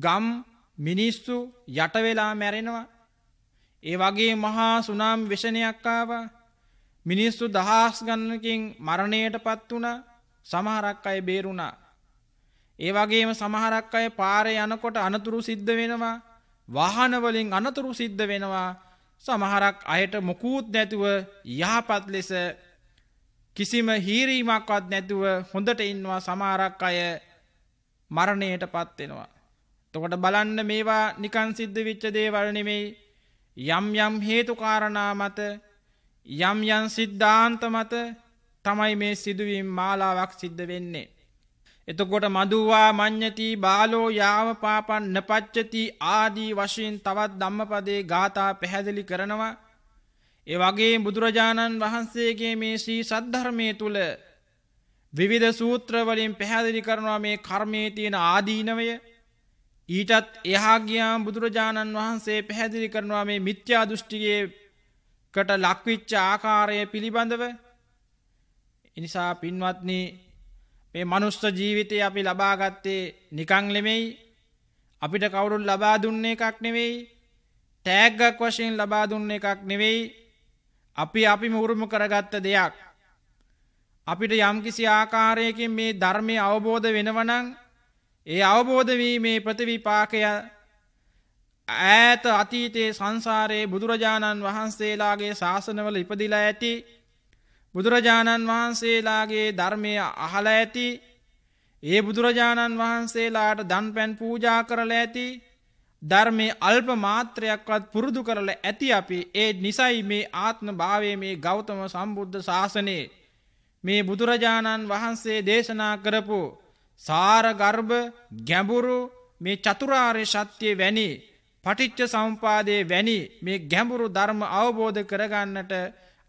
ගම් මිනිස්සු යට වෙලා මැරෙනවා. ඒ වගේ මහා සුනාමි විෂණයක් ආවා. මිනිස්සු දහස් ගන්නකින් මරණයට පත් වුණ සමහරක් අය බේරුණා. ඒ වගේම සමහරක් අය පාරය යනකොට අනතුරු සිද්ධ වෙනවා වාහනවලින් අනතුරු සිද්ධ වෙනවා සමහරක් අයට මොකූත් නැතුව යහපත් ලෙස කිසිම හීරීමක්වත් නැතුව හොඳට ඉන්නවා සමහරක් අය මරණයට පත්වෙනවා. තකොට බලන්න මේවා නිකන් සිද්ධ විච්ච දේවල් නෙමෙයි යම් යම් හේතුකාරණා මත යම් යන් සිද්ධාන්ත මත තමයි මේ සිදුවීම් මාලාවක් සිද්ධ වෙන්නේ. එතකොට මදුවා මං්්‍යති බාලෝ යාව පාපන් නපච්චති ආදී වශයෙන් තවත් ධම්මපදේ ගාථා පැහැදිලි කරනවා. එ වගේ බුදුරජාණන් වහන්සේගේ මේ ශ්‍රී සද්ධර්මය තුළ විවිධ සූත්‍රවලින් පැහැදිලි කරනවා මේ කර්මේ තියෙන ආදීනවය ඊටත් එහාගියා බුදුරජාණන් වහන්සේ පැහැදිලි කරනවා මේ මිත්‍යා දෘෂ්ටිගේ කට ලක්විච්ච ආකාරය පිළිබඳව එනිසා පින්වත්නි මේ මනුස්ස ජීවිතය අපි ලබාගත්තේ නිකං නෙමෙයි අපිට කවුරුන් ලබා දුන්නේ එකක් නෙවෙයි තෑග්ගක් වශයෙන් ලබා දුන්න එකක් නෙවෙයි අපි අපිම උරුම කරගත්ත දෙයක් අපිට යම්කිසි ආකාරයකින් මේ ධර්මය අවබෝධ වෙනවනං ඒ අවබෝධ වීමේ ප්‍රතිවිපාකය ඈත අතීතයේ සංසාරයේ බුදුරජාණන් වහන්සේලාගේ ශාසනවල ඉපදිලා ඇති බුදුරජාණන් වහන්සේලාගේ ධර්මය අහලා ඇති ඒ බුදුරජාණන් වහන්සේලාට දන්පැන් පූජා කරලා ඇති ධර්මයේ අල්ප මාත්‍රයක්වත් පුරුදු කරලා ඇති අපි ඒ නිසයි මේ ආත්ම භාවයේ මේ ගෞතම සම්බුද්ධ ශාසනයේ මේ බුදුරජාණන් වහන්සේ දේශනා කරපු සාර ගර්භ ගැඹුරු මේ චතුරාර්ය සත්‍ය වැනි පටිච්ච සම්පාදයේ වැනි මේ ගැඹුරු ධර්ම අවබෝධ කරගන්නට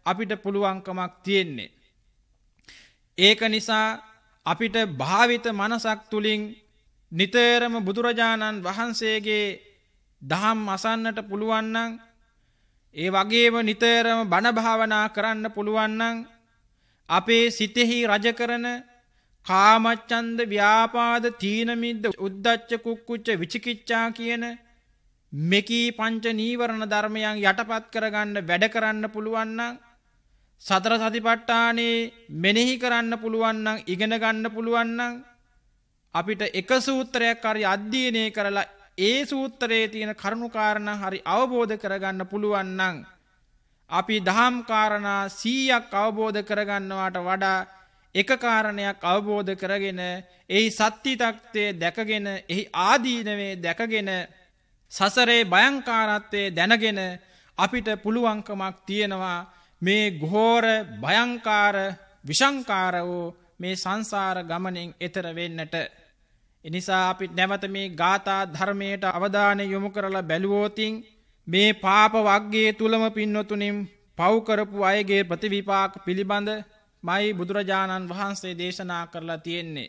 අපිට පුළුවන්කමක් තියෙන්නේ. ඒක නිසා අපිට භාවිත මනසක් තුළින් නිතරම බුදුරජාණන් වහන්සේගේ දහම් අසන්නට පුළුවන්නන් ඒ වගේම නිතරම බණභාවනා කරන්න පුළුවන්නන් අපේ සිතෙහි රජකරන කාමච්චන්ද ව්‍යාපාද තීනමිද්ද උද්දච්ච කුක්කුච්ච විචිකිච්චා කියන මෙකී පංච නීවරණ ධර්මයන් යටපත් කරගන්න වැඩ කරන්න පුළුවන්නම් සතර සතිපට්ටානේ මෙනෙහි කරන්න පුළුවන්නම් ඉගෙන ගන්න පුළුවන්නම් අපිට එක සූත්‍රයක් හරි අධ්‍යයනය කරලා ඒ සූත්‍රයේ තියෙන කරුණුකාරණ හරි අවබෝධ කරගන්න පුළුවන්නම් අපි දහම් කාරණා 100ක් අවබෝධ කරගන්නවාට වඩා එක කාරණයක් අවබෝධ කරගෙන එහි සත්‍තිතක්තේ දැකගෙන එහි ආදීනවේ දැකගෙන සසරේ භයංකාරත්වය දැනගෙන අපිට පුළුවංකමක් තියෙනවා මේ ගෝර භයංකාර විෂංකාර වූ මේ සංසාර ගමනෙන් එතර වෙන්නට. එනිසා අපි නැවත මේ ගාථා ධර්මයට අවධානය යොමු කරලා බැලුවෝතින් මේ පාප වක්ගේ තුළම පින්නොතුනින් පව්කරපු අයගේ ප්‍රතිවිපාක පිළිබඳ මයි බුදුරජාණන් වහන්සේ දේශනා කරලා තියෙන්නේ.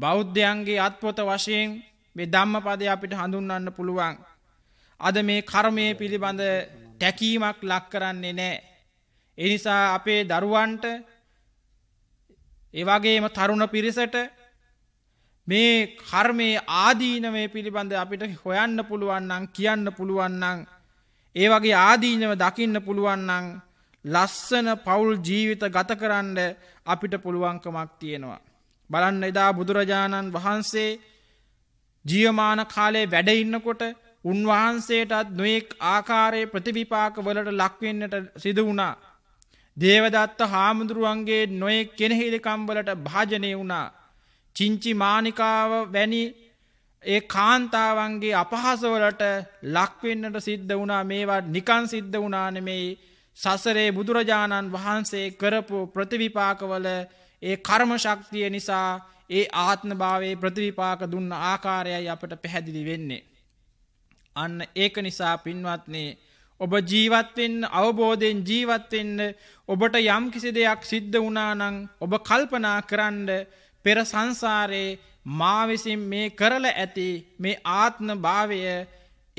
බෞද්ධයන්ගේ අත්පොත වශයෙන් මේ ධම්මපදය අපිට හඳුන්වන්න පුළුවන්. අද මේ කර්මය පිළිබඳ තැකීමක් ලක් කරන්නේ නෑ. එනිසා අපේ දරුවන්ට එවගේම තරුණ පිරිසට මේ කර්මයේ ආදීනවය පිළිබඳ අපිට හොයන්න පුළුවන්නං කියන්න පුළුවන්නං ඒ වගේ ආදීනව දකින්න පුළුවන්නං ලස්සන පවුල් ජීවිත ගත කරන්න අපිට පුළුවන්කමක් තියෙනවා. බලන්න එදා බුදුරජාණන් වහන්සේ ජියමාන කාලේ වැඩඉන්නකොට උන්වහන්සේටත් නොයෙක් ආකාරයේ ප්‍රතිවිපාක වලට ලක්වෙන්නට සිද වුණා. දේවදත්ත හාමුදුරුවන්ගේ නොයෙක් කෙනෙහිලිකම්වලට භාජනය වුණා. චිංචි මානිකාව වැනි ඒ කාන්තාවන්ගේ අපහසවලට ලක්වෙන්නට සිද්ධ වුණා මේවා නිකන් සිද්ධ වුණානෙමෙයි සසරේ බුදුරජාණන් වහන්සේ කරපු ප්‍රතිවිපාකවල ඒ කර්ම ශක්තිය නිසා ඒ ආත්ම භාවේ ප්‍රතිවිපාක දුන්න ආකාරයයි අපට පැහැදිලි වෙන්නේ. අන්න ඒක නිසා පින්වත්නේ ඔබ ජීවත්වෙන් අවබෝධයෙන් ජීවත්වෙන්න ඔබට යම් කිසි දෙයක් සිද්ධ වනානං ඔබ කල්පනා කරන්න පෙර සංසාරයේ මාවිසින් මේ කරල ඇති මේ ආත්ම භාවය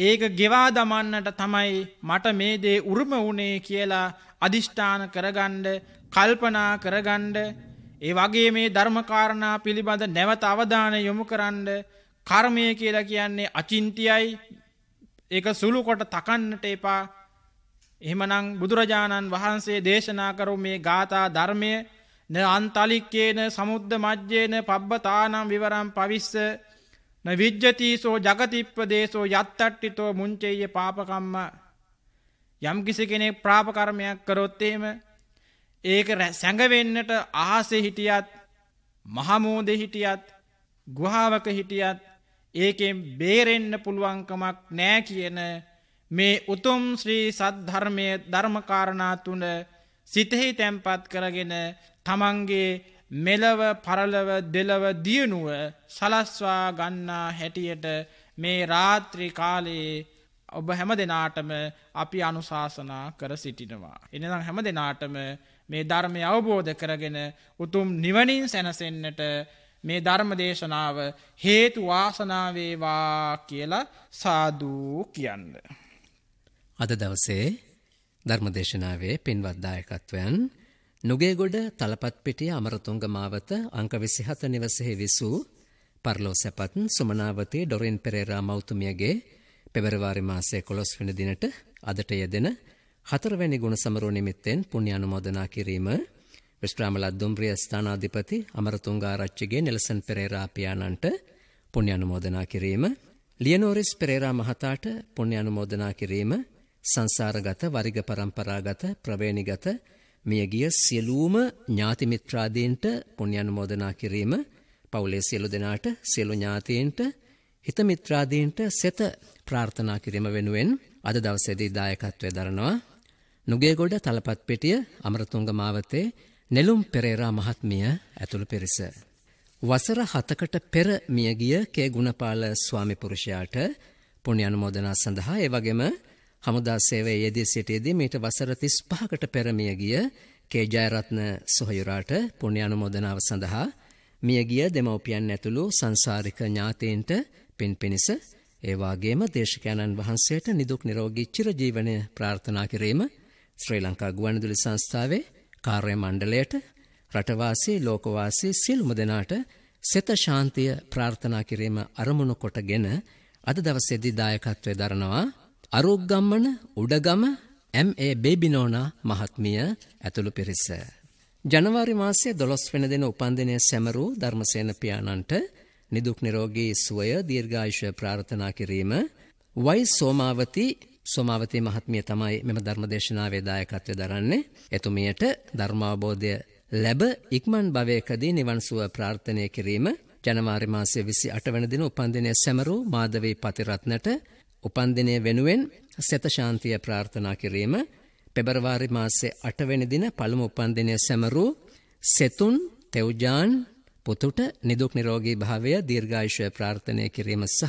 ඒක ගෙවා දමන්නට තමයි මට මේ දේ උරුම වුණේ කියලා අධිෂ්ඨාන කරගණ්ඩ කල්පනා කරගණ්ඩ ඒ වගේ මේ ධර්මකාරණා පිළිබඳ නැවත අවධානය යොමු කරන්න කර්මය කියලා කියන්නේ අචින්තියයි ඒක සුළු කොට තකන්නට එපා. එහෙමනම් බුදුරජාණන් වහන්සේ දේශනා කරු මේ ගාථා ධර්මය න අන්තලික්කේන සමුද්ද මජ්ජේන පබ්බතානම් විවරම් පවිස්ස න විජ්ජතිසෝ జగතිප්පදේශෝ යත්තට්ඨිතෝ මුංචෙය්‍ය පාපකම්ම යම් කිසි කෙනෙක් ප්‍රාපකර්මයක් කරොත් එහෙම ඒක සැඟවෙන්නට ආසේ හිටියත් මහමෝද හිටියත් ගුහාාවක හිටියත් ඒකෙන් බේරෙන්න්න පුළුවන්කමක් නෑ කියන මේ උතුම් ශ්‍රී සද්ධර්මය ධර්මකාරණාතුන සිතෙහි තැන්පත් කරගෙන තමන්ගේ මෙලව පරලව දෙලව දියනුව සලස්වා ගන්නා හැටියට මේ රාත්‍රි කාලයේ ඔබ හැම දෙනාටම අපි අනුශාසනා කර සිටිනවා. එනදම් හැම දෙනාටම මේ ධර්මය අවබෝධ කරගෙන උතුම් නිවනින් සැනසෙන්නට මේ ධර්ම දේශනාව හේතු වාසනාවේවා කියලා සාදූ කියන්න. අද දවසේ ධර්මදේශනාවේ පින්වත්දායකත්වයන් නුගේගොඩ තලපත්පිටිය අමරතුංග මාවත අංක විසිහත නිවසෙහි විසූ පරලෝ සැපත් සුමනාවතේ ඩොරෙන් පෙරේරා මෞතුමියගේ පෙබරවාරි මාසය කොළොස් වෙන දිනට අදට යෙදෙන හතරවැනි ගුණ සමරෝ නිමිත්තෙන් පුණ්‍ය අනුමෝදනා කිරීම විශ්‍රාමල දුම්රිය ස්ථානාධිපති අමරතුංග ආරච්චිගේ නෙල්සන් පෙරේරා පියාණන්ට පුණ්‍ය අනුමෝදනා කිරීම ලියනෝරිස් පෙරේරා මහතාට පුණ්‍ය අනුමෝදනා කිරීම සංසාරගත වරිග પરම්පරාගත ප්‍රවේණිගත මියගිය සියලුම ඥාති මිත්‍රාදීන්ට පුණ්‍ය අනුමෝදනා කිරීම පවුලේ සියලු දෙනාට සියලු ඥාතීන්ට හිත මිත්‍රාදීන්ට සෙත ප්‍රාර්ථනා කිරීම වෙනුවෙන් අද දවසේදී දායකත්වයෙන් දරනවා නුගේගොඩ තලපත් පෙටිය අමරතුංග මාවතේ නෙළුම් පෙරේරා මහත්මිය ඇතුළු පිරිස. වසර හතකට පෙර මියගිය කේ ගුණපාල ස්වාමි පුරුෂයාට පුණ්‍ය අනුමෝදනා සඳහා ඒ වගේම හමුදා සේවයේ යෙදී සිටියේදී මීට වසර 35කට පෙර මියගිය කේ ජයරත්න සොහයුරාට පුණ්‍ය අනුමෝදනාව සඳහා මියගිය දෙමව්පියන් ඇතුළු සංසාරික ඥාතීන්ට පින් පිනිස ඒ වගේම දේශකයන්න් වහන්සේට නිදුක් නිරෝගී චිරජීවනය ප්‍රාර්ථනා කිරීම ශ්‍රී ලංකා ගුවන්විදුලි සංස්ථාවේ කාර්ය මණ්ඩලයට රටවාසී ලෝකවාසී සියලුම දෙනාට සෙත ශාන්තිය ප්‍රාර්ථනා කිරීම අරමුණු කොටගෙන අද දවසේදී දායකත්වයේ දරනවා අරෝග්ගම්මන උඩගම එම්.ඒ. බේබිනෝනා මහත්මිය ඇතුළු පිරිස. ජනවාරි මාසයේ 12 වෙනි දින උපන්දිනය සැමරූ ධර්මසේන පියාණන්ට නිදුක් නිරෝගී සුවය දීර්ඝායුෂ ප්‍රාර්ථනා කිරීම වයි සෝමාවති සෝමාවතී මහත්මිය තමයි මෙම ධර්මදේශනාවේ දායකත්වය දරන්නේ. එතුමියට ධර්මාබෝධය ලැබ ඉක්මන් භවයකදී නිවන් සුව ප්‍රාර්ථනය කිරීම ජනවාරි මාසයේ 28 වෙනි දින උපන්දිනය සැමරූ මාධවී පතිරත්නට උපන්දිනය වෙනුවෙන් සත ශාන්තිය ප්‍රාර්ථනා කිරීම පෙබරවාරි මාසයේ 8 වෙනි දින පළමු උපන්දිනය සැමරූ සෙතුන් තෙව්ජාන් පුතුට නිදුක් නිරෝගී භාවය දීර්ඝායුෂ ප්‍රාර්ථනය කිරීම සහ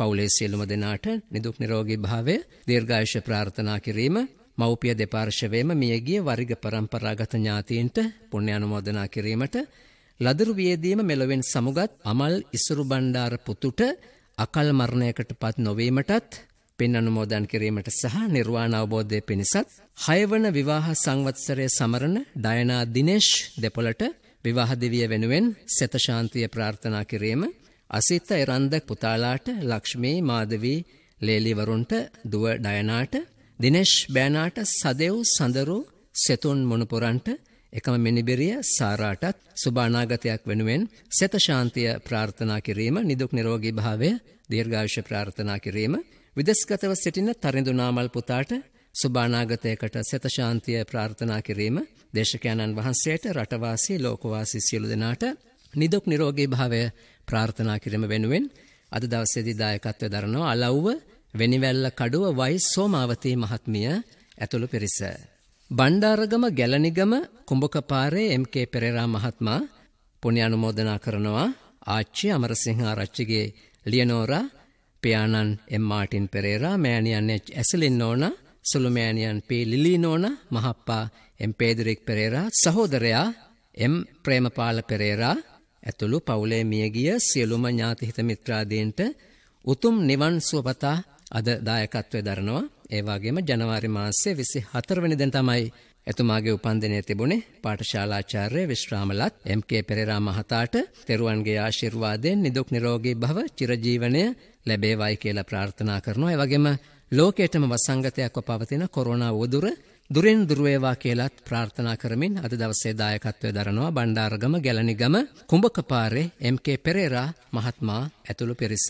පවුලේ සියලුම දෙනාට නිදුක් නිරෝගී භාවය දීර්ඝායුෂ ප්‍රාර්ථනා කිරීම මව්පිය දෙපාර්ශවයේම මියගිය වරිග પરම්පරාගත ඥාතීන්ට පුණ්‍ය අනුමෝදනා කිරීමට ලදරුවියේදීම මෙලොවෙන් සමුගත් අමල් ඉසුරු බණ්ඩාර පුතුට අකල් මරණයකටපත් නොවීමටත් පින් අනුමෝදන් කිරීමට සහ නිර්වාණ අවබෝධය පිණිසත් 6 වන විවාහ සංවත්සරයේ සමරන ඩයනා දිනේෂ් දෙපොළට විවාහ දිවිය වෙනුවෙන් සෙත ශාන්තිය ප්‍රාර්ථනා කිරීම අසිත එරන්ද පුතාලාට ලක්ෂ්මී මාදවී ලේලිවරුන්ට දුව ඩයනාට දිනේශ් බෑනාට සදෙව් සඳරු සෙතුන් මොනුපුරන්ට එකම මිනිබිරිය සාරාටත් සුභානාගතයක් වෙනුවෙන් සෙත ශාන්තිය ප්‍රාර්ථනා කිරීම නිදුක් නිරෝගී භාවය දීර්ඝායුෂ ප්‍රාර්ථනා කිරීම විදස්ගතව සිටින තරිඳුනාමල් පුතාට සුභානාගතයකට සෙත ශාන්තිය ප්‍රාර්ථනා කිරීම දේශකයන්න් වහන්සේට රටවාසී ලෝකවාසී සියලු දෙනාට නිදුක් නිරෝගී භාවය ප්‍රාර්ථනා කිරීම වෙනුවෙන් අද දවසේදී දායකත්වය දරනවා අලව්ව වෙනිවැල්ල කඩුව වයිස් සෝමාවතී මහත්මිය ඇතුළු පිරිස. බණ්ඩාරගම ගැලනිගම කුඹකපාරේ MK පෙරේරා මහත්මා පුණ්‍ය අනුමෝදනා කරනවා ආච්චි අමරසිංහ ආරච්චිගේ ලියනෝරා පියාණන් එම් මාටින් පෙරේරා මෑණියන් එච් ඇසලින් නෝනා සුළු මෑණියන් පී ලිලී නෝනා මහප්පා එම් පේදරික් පෙරේරා සහෝදරයා එම් ප්‍රේමපාල පෙරේරා ඇතුළු පවුලේ මියගිය සියලුම ඥාතිහිත මිත්‍රාදීන්ට උතුම් නිවන් සුවපතා අද දායකත්වය දරනවා. ඒ වගේම ජනවාරි මාසයේ 24 වෙනිදා තමයි එතුමාගේ උපන්දිනය තිබුණේ පාඨශාලාචාර්ය විශ්‍රාමලත් එම්.කේ පෙරේරා මහතාට තෙරුවන්ගේ ආශිර්වාදයෙන් නිදුක් නිරෝගී භව චිරජීවනය ලැබේවායි කියලා ප්‍රාර්ථනා කරනවා. ඒ වගේම ලෝකයටම වසංගතයක්ව පවතින කොරෝනා වදුර දුරෙන් දුර වේවා කියලාත් ප්‍රාර්ථනා කරමින් අද දවසේ දායකත්වය දරනවා බණ්ඩාරගම ගැලණිගම කුඹකපාරේ MK පෙරේරා මහත්මයා ඇතුළු පිරිස.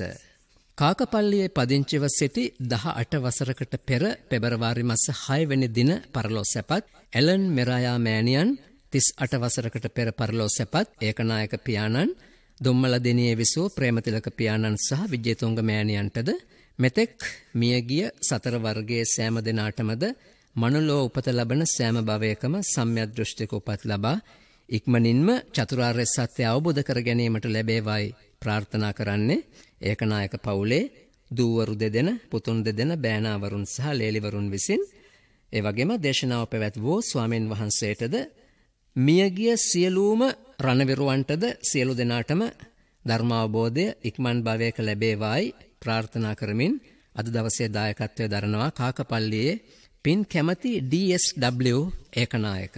කාකපල්ලියේ පදිංචිව සිටි 18 වසරකට පෙර පෙබරවාරි මාස 6 වෙනි දින පරලොව සැපත් ඇලන් මෙරායා මෑණියන් 38 වසරකට පෙර පරලොව සැපත් ඒකනායක පියාණන් දුම්මල දිනේ විසූ ප්‍රේමතිලක පියාණන් සහ විජේතුංග මෑණියන්ටද මෙතෙක් මියගිය සතර වර්ගයේ සෑම දිනාටමද මනුලෝ උපත ලබන සෑම භවයකම සම්්‍යදෘෂ්ටික උපත් ලබා ඉක්මනින්ම චතුරාර්ය සත්‍ය අවබෝධ කර ගැනීමට ලැබේවයි ප්‍රාර්ථනා කරන්නේ ඒකනායක පවුලේ දූවරු දෙදෙන පුතුන් දෙදෙන බෑනාවරුන් සහ ලේලිවරුන් විසින් ඒ වගේම දේශනාව පැවැත් වූ ස්වාමීන් වහන්සේටද මියගිය සියලූම රණවිරුවන්ටද සියලු දෙනාටම ධර්මාවබෝධය ඉක්මන් භවයක ලැබේවායි ප්‍රාර්ථනා කරමින් අද දවසේ දායකත්වය දරනවා කාකපල්ලියේ පින් කැමති DSW ඒකනායක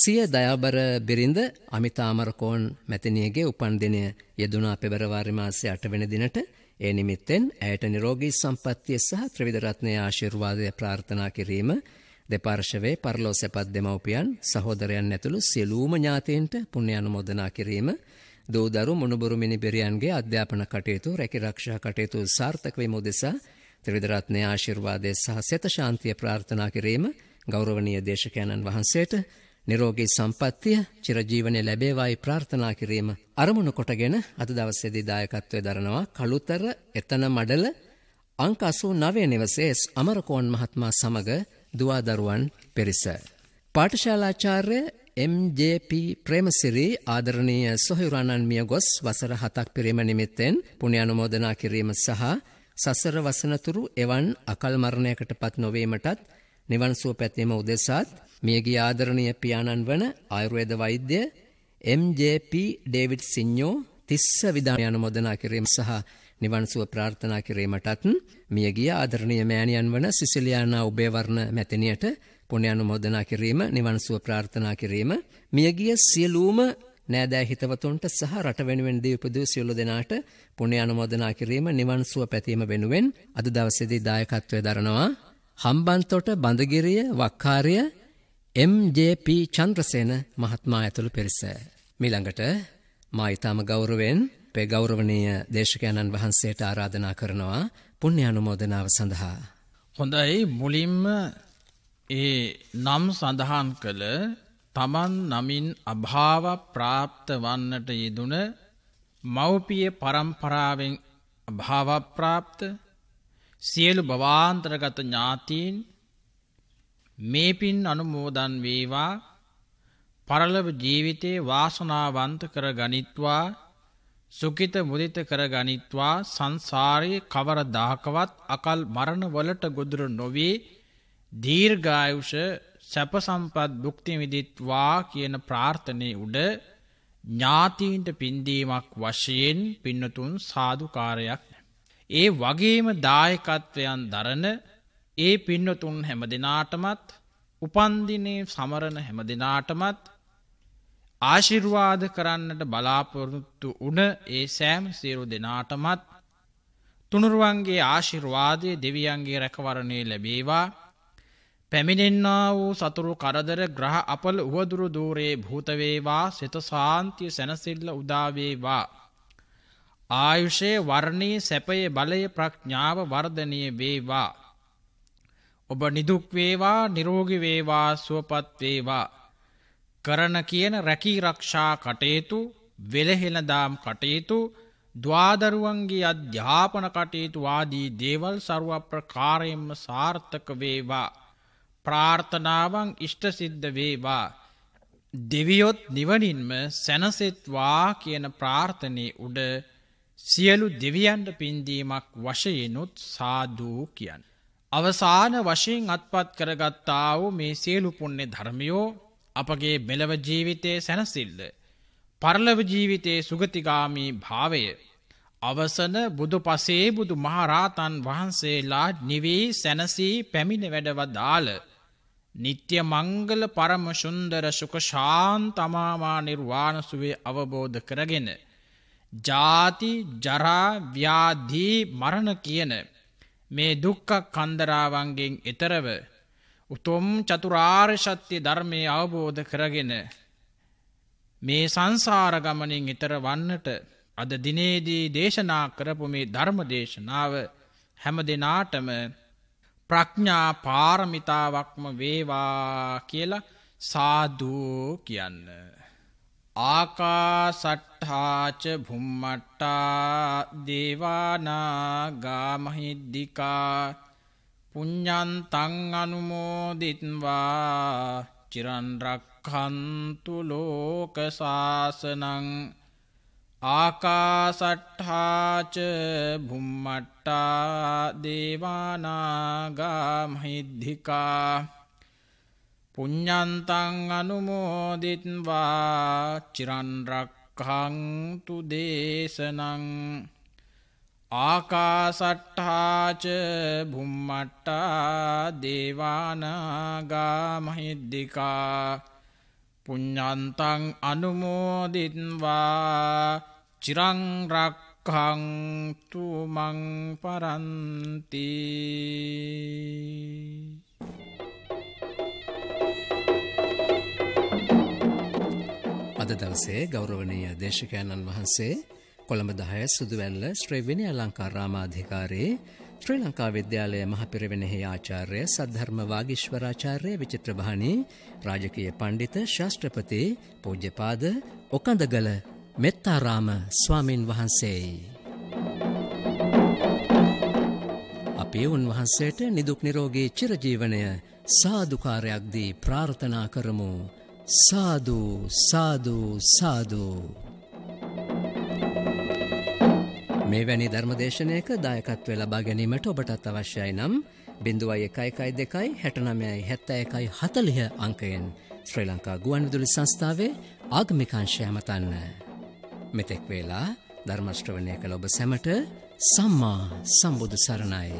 සිය දයාබර බිරිඳ අමිතාමරකෝන් මැතිනියගේ උපන්දිනය යෙදුනා පෙබරවාරි මාසයේ 8 වෙනි දිනට ඒ නිමිත්තෙන් ඇයට නිරෝගී සම්පන්නිය සහ ත්‍රිවිධ රත්නයේ ආශිර්වාදය ප්‍රාර්ථනා කිරීම දෙපාර්ශවයේ පරලෝසෙපත් දෙමව්පියන් සහෝදරයන් ඇතුළු සියලුම ඥාතීන්ට පුණ්‍ය අනුමෝදනා කිරීම දූදරු මුණුබුරු මිනිබිරියන්ගේ අධ්‍යාපන කටයුතු රැකිරක්ෂා කටයුතු සාර්ථක වීම උදෙසා ත්‍රිවිධරත්නය ආශිර්වාදය සහ සෙතශාන්තිය ප්‍රාර්ථනා කිරීම ගෞරවනීය දේශකයණන් වහන්සේට නිරෝගී සම්පත්තිය චිරජීවනය ලැබේවායි ප්‍රාර්ථනා කිරීම අරමුණු කොටගෙන අද දවසේදී දායකත්වය දරනවා කළුතර එතන මඩල අංක 89 නිවසේ අමරකෝන් මහත්මයා සමග දුවා දරුවන් පිරිස පාඨශාලාචාර්ය MJP ප්‍රේමසිරි ආදරණීය සොහොයුරාණන් මියගොස් වසර 7ක් පිරීම නිමිත්තෙන් පුණ්‍ය අනුමෝදනා කිරීම සහ සසර වසනතුරු එවන් අකල් මරණයකට පත් නොවීමටත් නිවන් සුව පැතීම උදෙසාත් මියගිය ආදරණීය පියාණන් වන ආයුර්වේද වෛද්‍ය MJP ඩේවිඩ් සිඤ්ඤෝ තිස්ස විධාන අනුමೋದනා කිරීම සහ නිවන් සුව ප්‍රාර්ථනා කිරීමටත් මියගිය ආදරණීය මෑණියන් වන සිසිලියානා උබේවර්ණ මැතිණියට පුණ්‍ය අනුමೋದනා කිරීම නිවන් සුව ප්‍රාර්ථනා කිරීම මියගිය සියලුම නෑදෑ හිතවතුන්ට සහ රට වෙනුවෙන් දීපදූ සියලු දෙනාට පුණ්‍ය අනුමෝදනා කිරීම නිවන් සුව පැතීම වෙනුවෙන් අද දවසේදී දායකත්වය දරනවා හම්බන්තොට බඳගිරිය වක්කාරිය MJP චන්ද්‍රසේන මහත්මයා ඇතුළු පිරිස. මීළඟට මා ඊටම ගෞරවයෙන් අපේ ගෞරවනීය දේශකයන්න් වහන්සේට ආරාධනා කරනවා පුණ්‍ය අනුමෝදනාව සඳහා. හොඳයි මුලින්ම ඒ නම් සඳහන් කළ තමන් නමින් අභාව ප්‍රාප්ත වන්නට යෙදුන මව්පිය පරම්පරාවෙන් අභාවප්‍රාප්ත සියලු භවාන්තරගත ඥාතීන් මේ පින් අනුමෝදන් වේවා පරලව ජීවිතේ වාසනාවන්ත කර ගනිත්වා සුකිත මුදිත කර ගනිත්වා සංසාරයේ කවර දාකවත් අකල් මරණ වලට ගොදුර නොවේ දීර්ඝායුෂ සැප සම්පත් භුක්ති විදිත්වා කියන ප්‍රාර්ථනය උඩ ඥාතීන්ට පින්දීමක් වශයෙන් පින්නතුන් සාධකාරයක්. ඒ වගේම දායකත්වයන් දරන ඒ පින්නතුන් හැම දෙනාටමත් උපන්දිනේ සමරණ හැම දෙනාටමත් ආශිර්වාද කරන්නට බලාපොරොත්තු උන ඒ සෑම් සේරු දෙනාටමත් තුනුරුවන්ගේ ආශිර්වාදය දෙවියන්ගේ රැකවරණය ලැබේවා පැමිණෙන්නා වූ සතුරු කරදර ග්‍රහ අපල උවදුරු දූරේ භූතවේවා සිත සාන්තිය සැනසිල්ල උදාවේවා. ආයුෂයේ වර්ණී සැපයේ බලය ප්‍රඥාව වර්ධනය වේවා. ඔබ නිදුක් වේවා නිරෝගී වේවා සුවපත් වේවා. කරන කියන රැකී රක්ෂා කටයුතු වෙලහෙළදාම් කටයුතු දවාදරුවන්ගේ අධ්‍යාපන කටයුතු ආදී දේවල් ਸਰව ප්‍රකාරයෙන්ම සාර්ථක වේවා. ප්‍රාර්ථනාවන් ඉෂ්ට සිද්ධ වේවා. දෙවියොත් නිවනින්ම සැනසෙත්වා කියන ප්‍රාර්ථනය උඩ සියලු දෙවියන්ට පින්දීමක් වශයනුත් සාධූ කියන්න. අවසාන වශයෙන් අත්පත් කරගත්තාව මේ සියලු පුන්නේ ධර්මියෝ අපගේ මෙලව ජීවිතයේ සැනසිල්ල. පරලව ජීවිතයේ සුගතිගාමී භාවය. අවසන බුදු පසේ බුදු මහරාතන් වහන්සේලා නිවී සැනසී පැමිණ වැඩවදාල. නිත්‍ය මංගල පරම සුන්දර සුඛ ශාන්ත අමාමා නිර්වාණ සුවේ අවබෝධ කරගෙන ජාති ජරා ව්‍යාධි මරණ කියන මේ දුක්ඛ කන්දරාවන්ගෙන් එතරව උතුම් චතුරාර්ය සත්‍ය ධර්මයේ අවබෝධ කරගෙන මේ සංසාර ගමනින් ඈතර වන්නට අද දිනේදී දේශනා කරපු මේ ධර්ම දේශනාව හැම දිනාටම ප්‍රඥා පාරමිතාවක්ම වේවා කියලා සාධූ කියන්න. ආකාසට්ඨාච භුම්මට්ටා දේවානා ගාමහිද්දිකා පුඤ්ඤන්තං අනුමෝදිත්වා චිරන් රක්ඛන්තු ලෝක සාසනං ආකාසට්ඨාච බුම්මට්ටා දේවානාගාමහිද්ධිකා පුඤ්ඤන්තං අනුමෝදිත්වා චිරන්රක්ඛන්තු දේශනං ආකාසට්ඨාච බුම්මට්ටා දේවානාගාමහිද්ධිකා පුඤ්ඥන්තං අනුමෝදිත්වා චිරංරක්කංතුමං පරන්ති අද දවසේ ගෞරවනය දේශකයණන් වහන්සේ කොළඹ දහය සුදුවැල්ල ශ්‍රේවිනි අලංකාරාමාධිකාරයේ ශ්‍රී ලංකා විද්‍යාලය මහපිරවෙනෙහි ආචාර්ය සද්ධර්ම වාගීශ්වරාචාර්ය විචිත්‍රභානි රාජකීය පඬිත ශාස්ත්‍රපති පූජ්‍යපාද ඔකඳගල මෙත්තාරාම ස්වාමින් වහන්සේයි. අපේ උන්වහන්සේට නිදුක් නිරෝගී චිරජීවනය සාදුකාරයක් දී ප්‍රාර්ථනා කරමු. සාදු සාදු සාදු මේ වැනි ධර්මදේශනයක දායකත්වය ලබා ගැනීමට ඔබටත් අවශ්‍යයි නම් බිඳුවයි එකයිකයි දෙකයි හැටනමයයි හැත්ත එකයි හතලිහ අංකයෙන් ශ්‍රී ලංකා ගුවන් විදුලි සංස්ථාවේ ආගමිකංශය ඇමතන්න. මෙතෙක් වේලා ධර්මශ්‍රවණය කළ ඔබ සැමට සම්මා සම්බුදු සරණයි.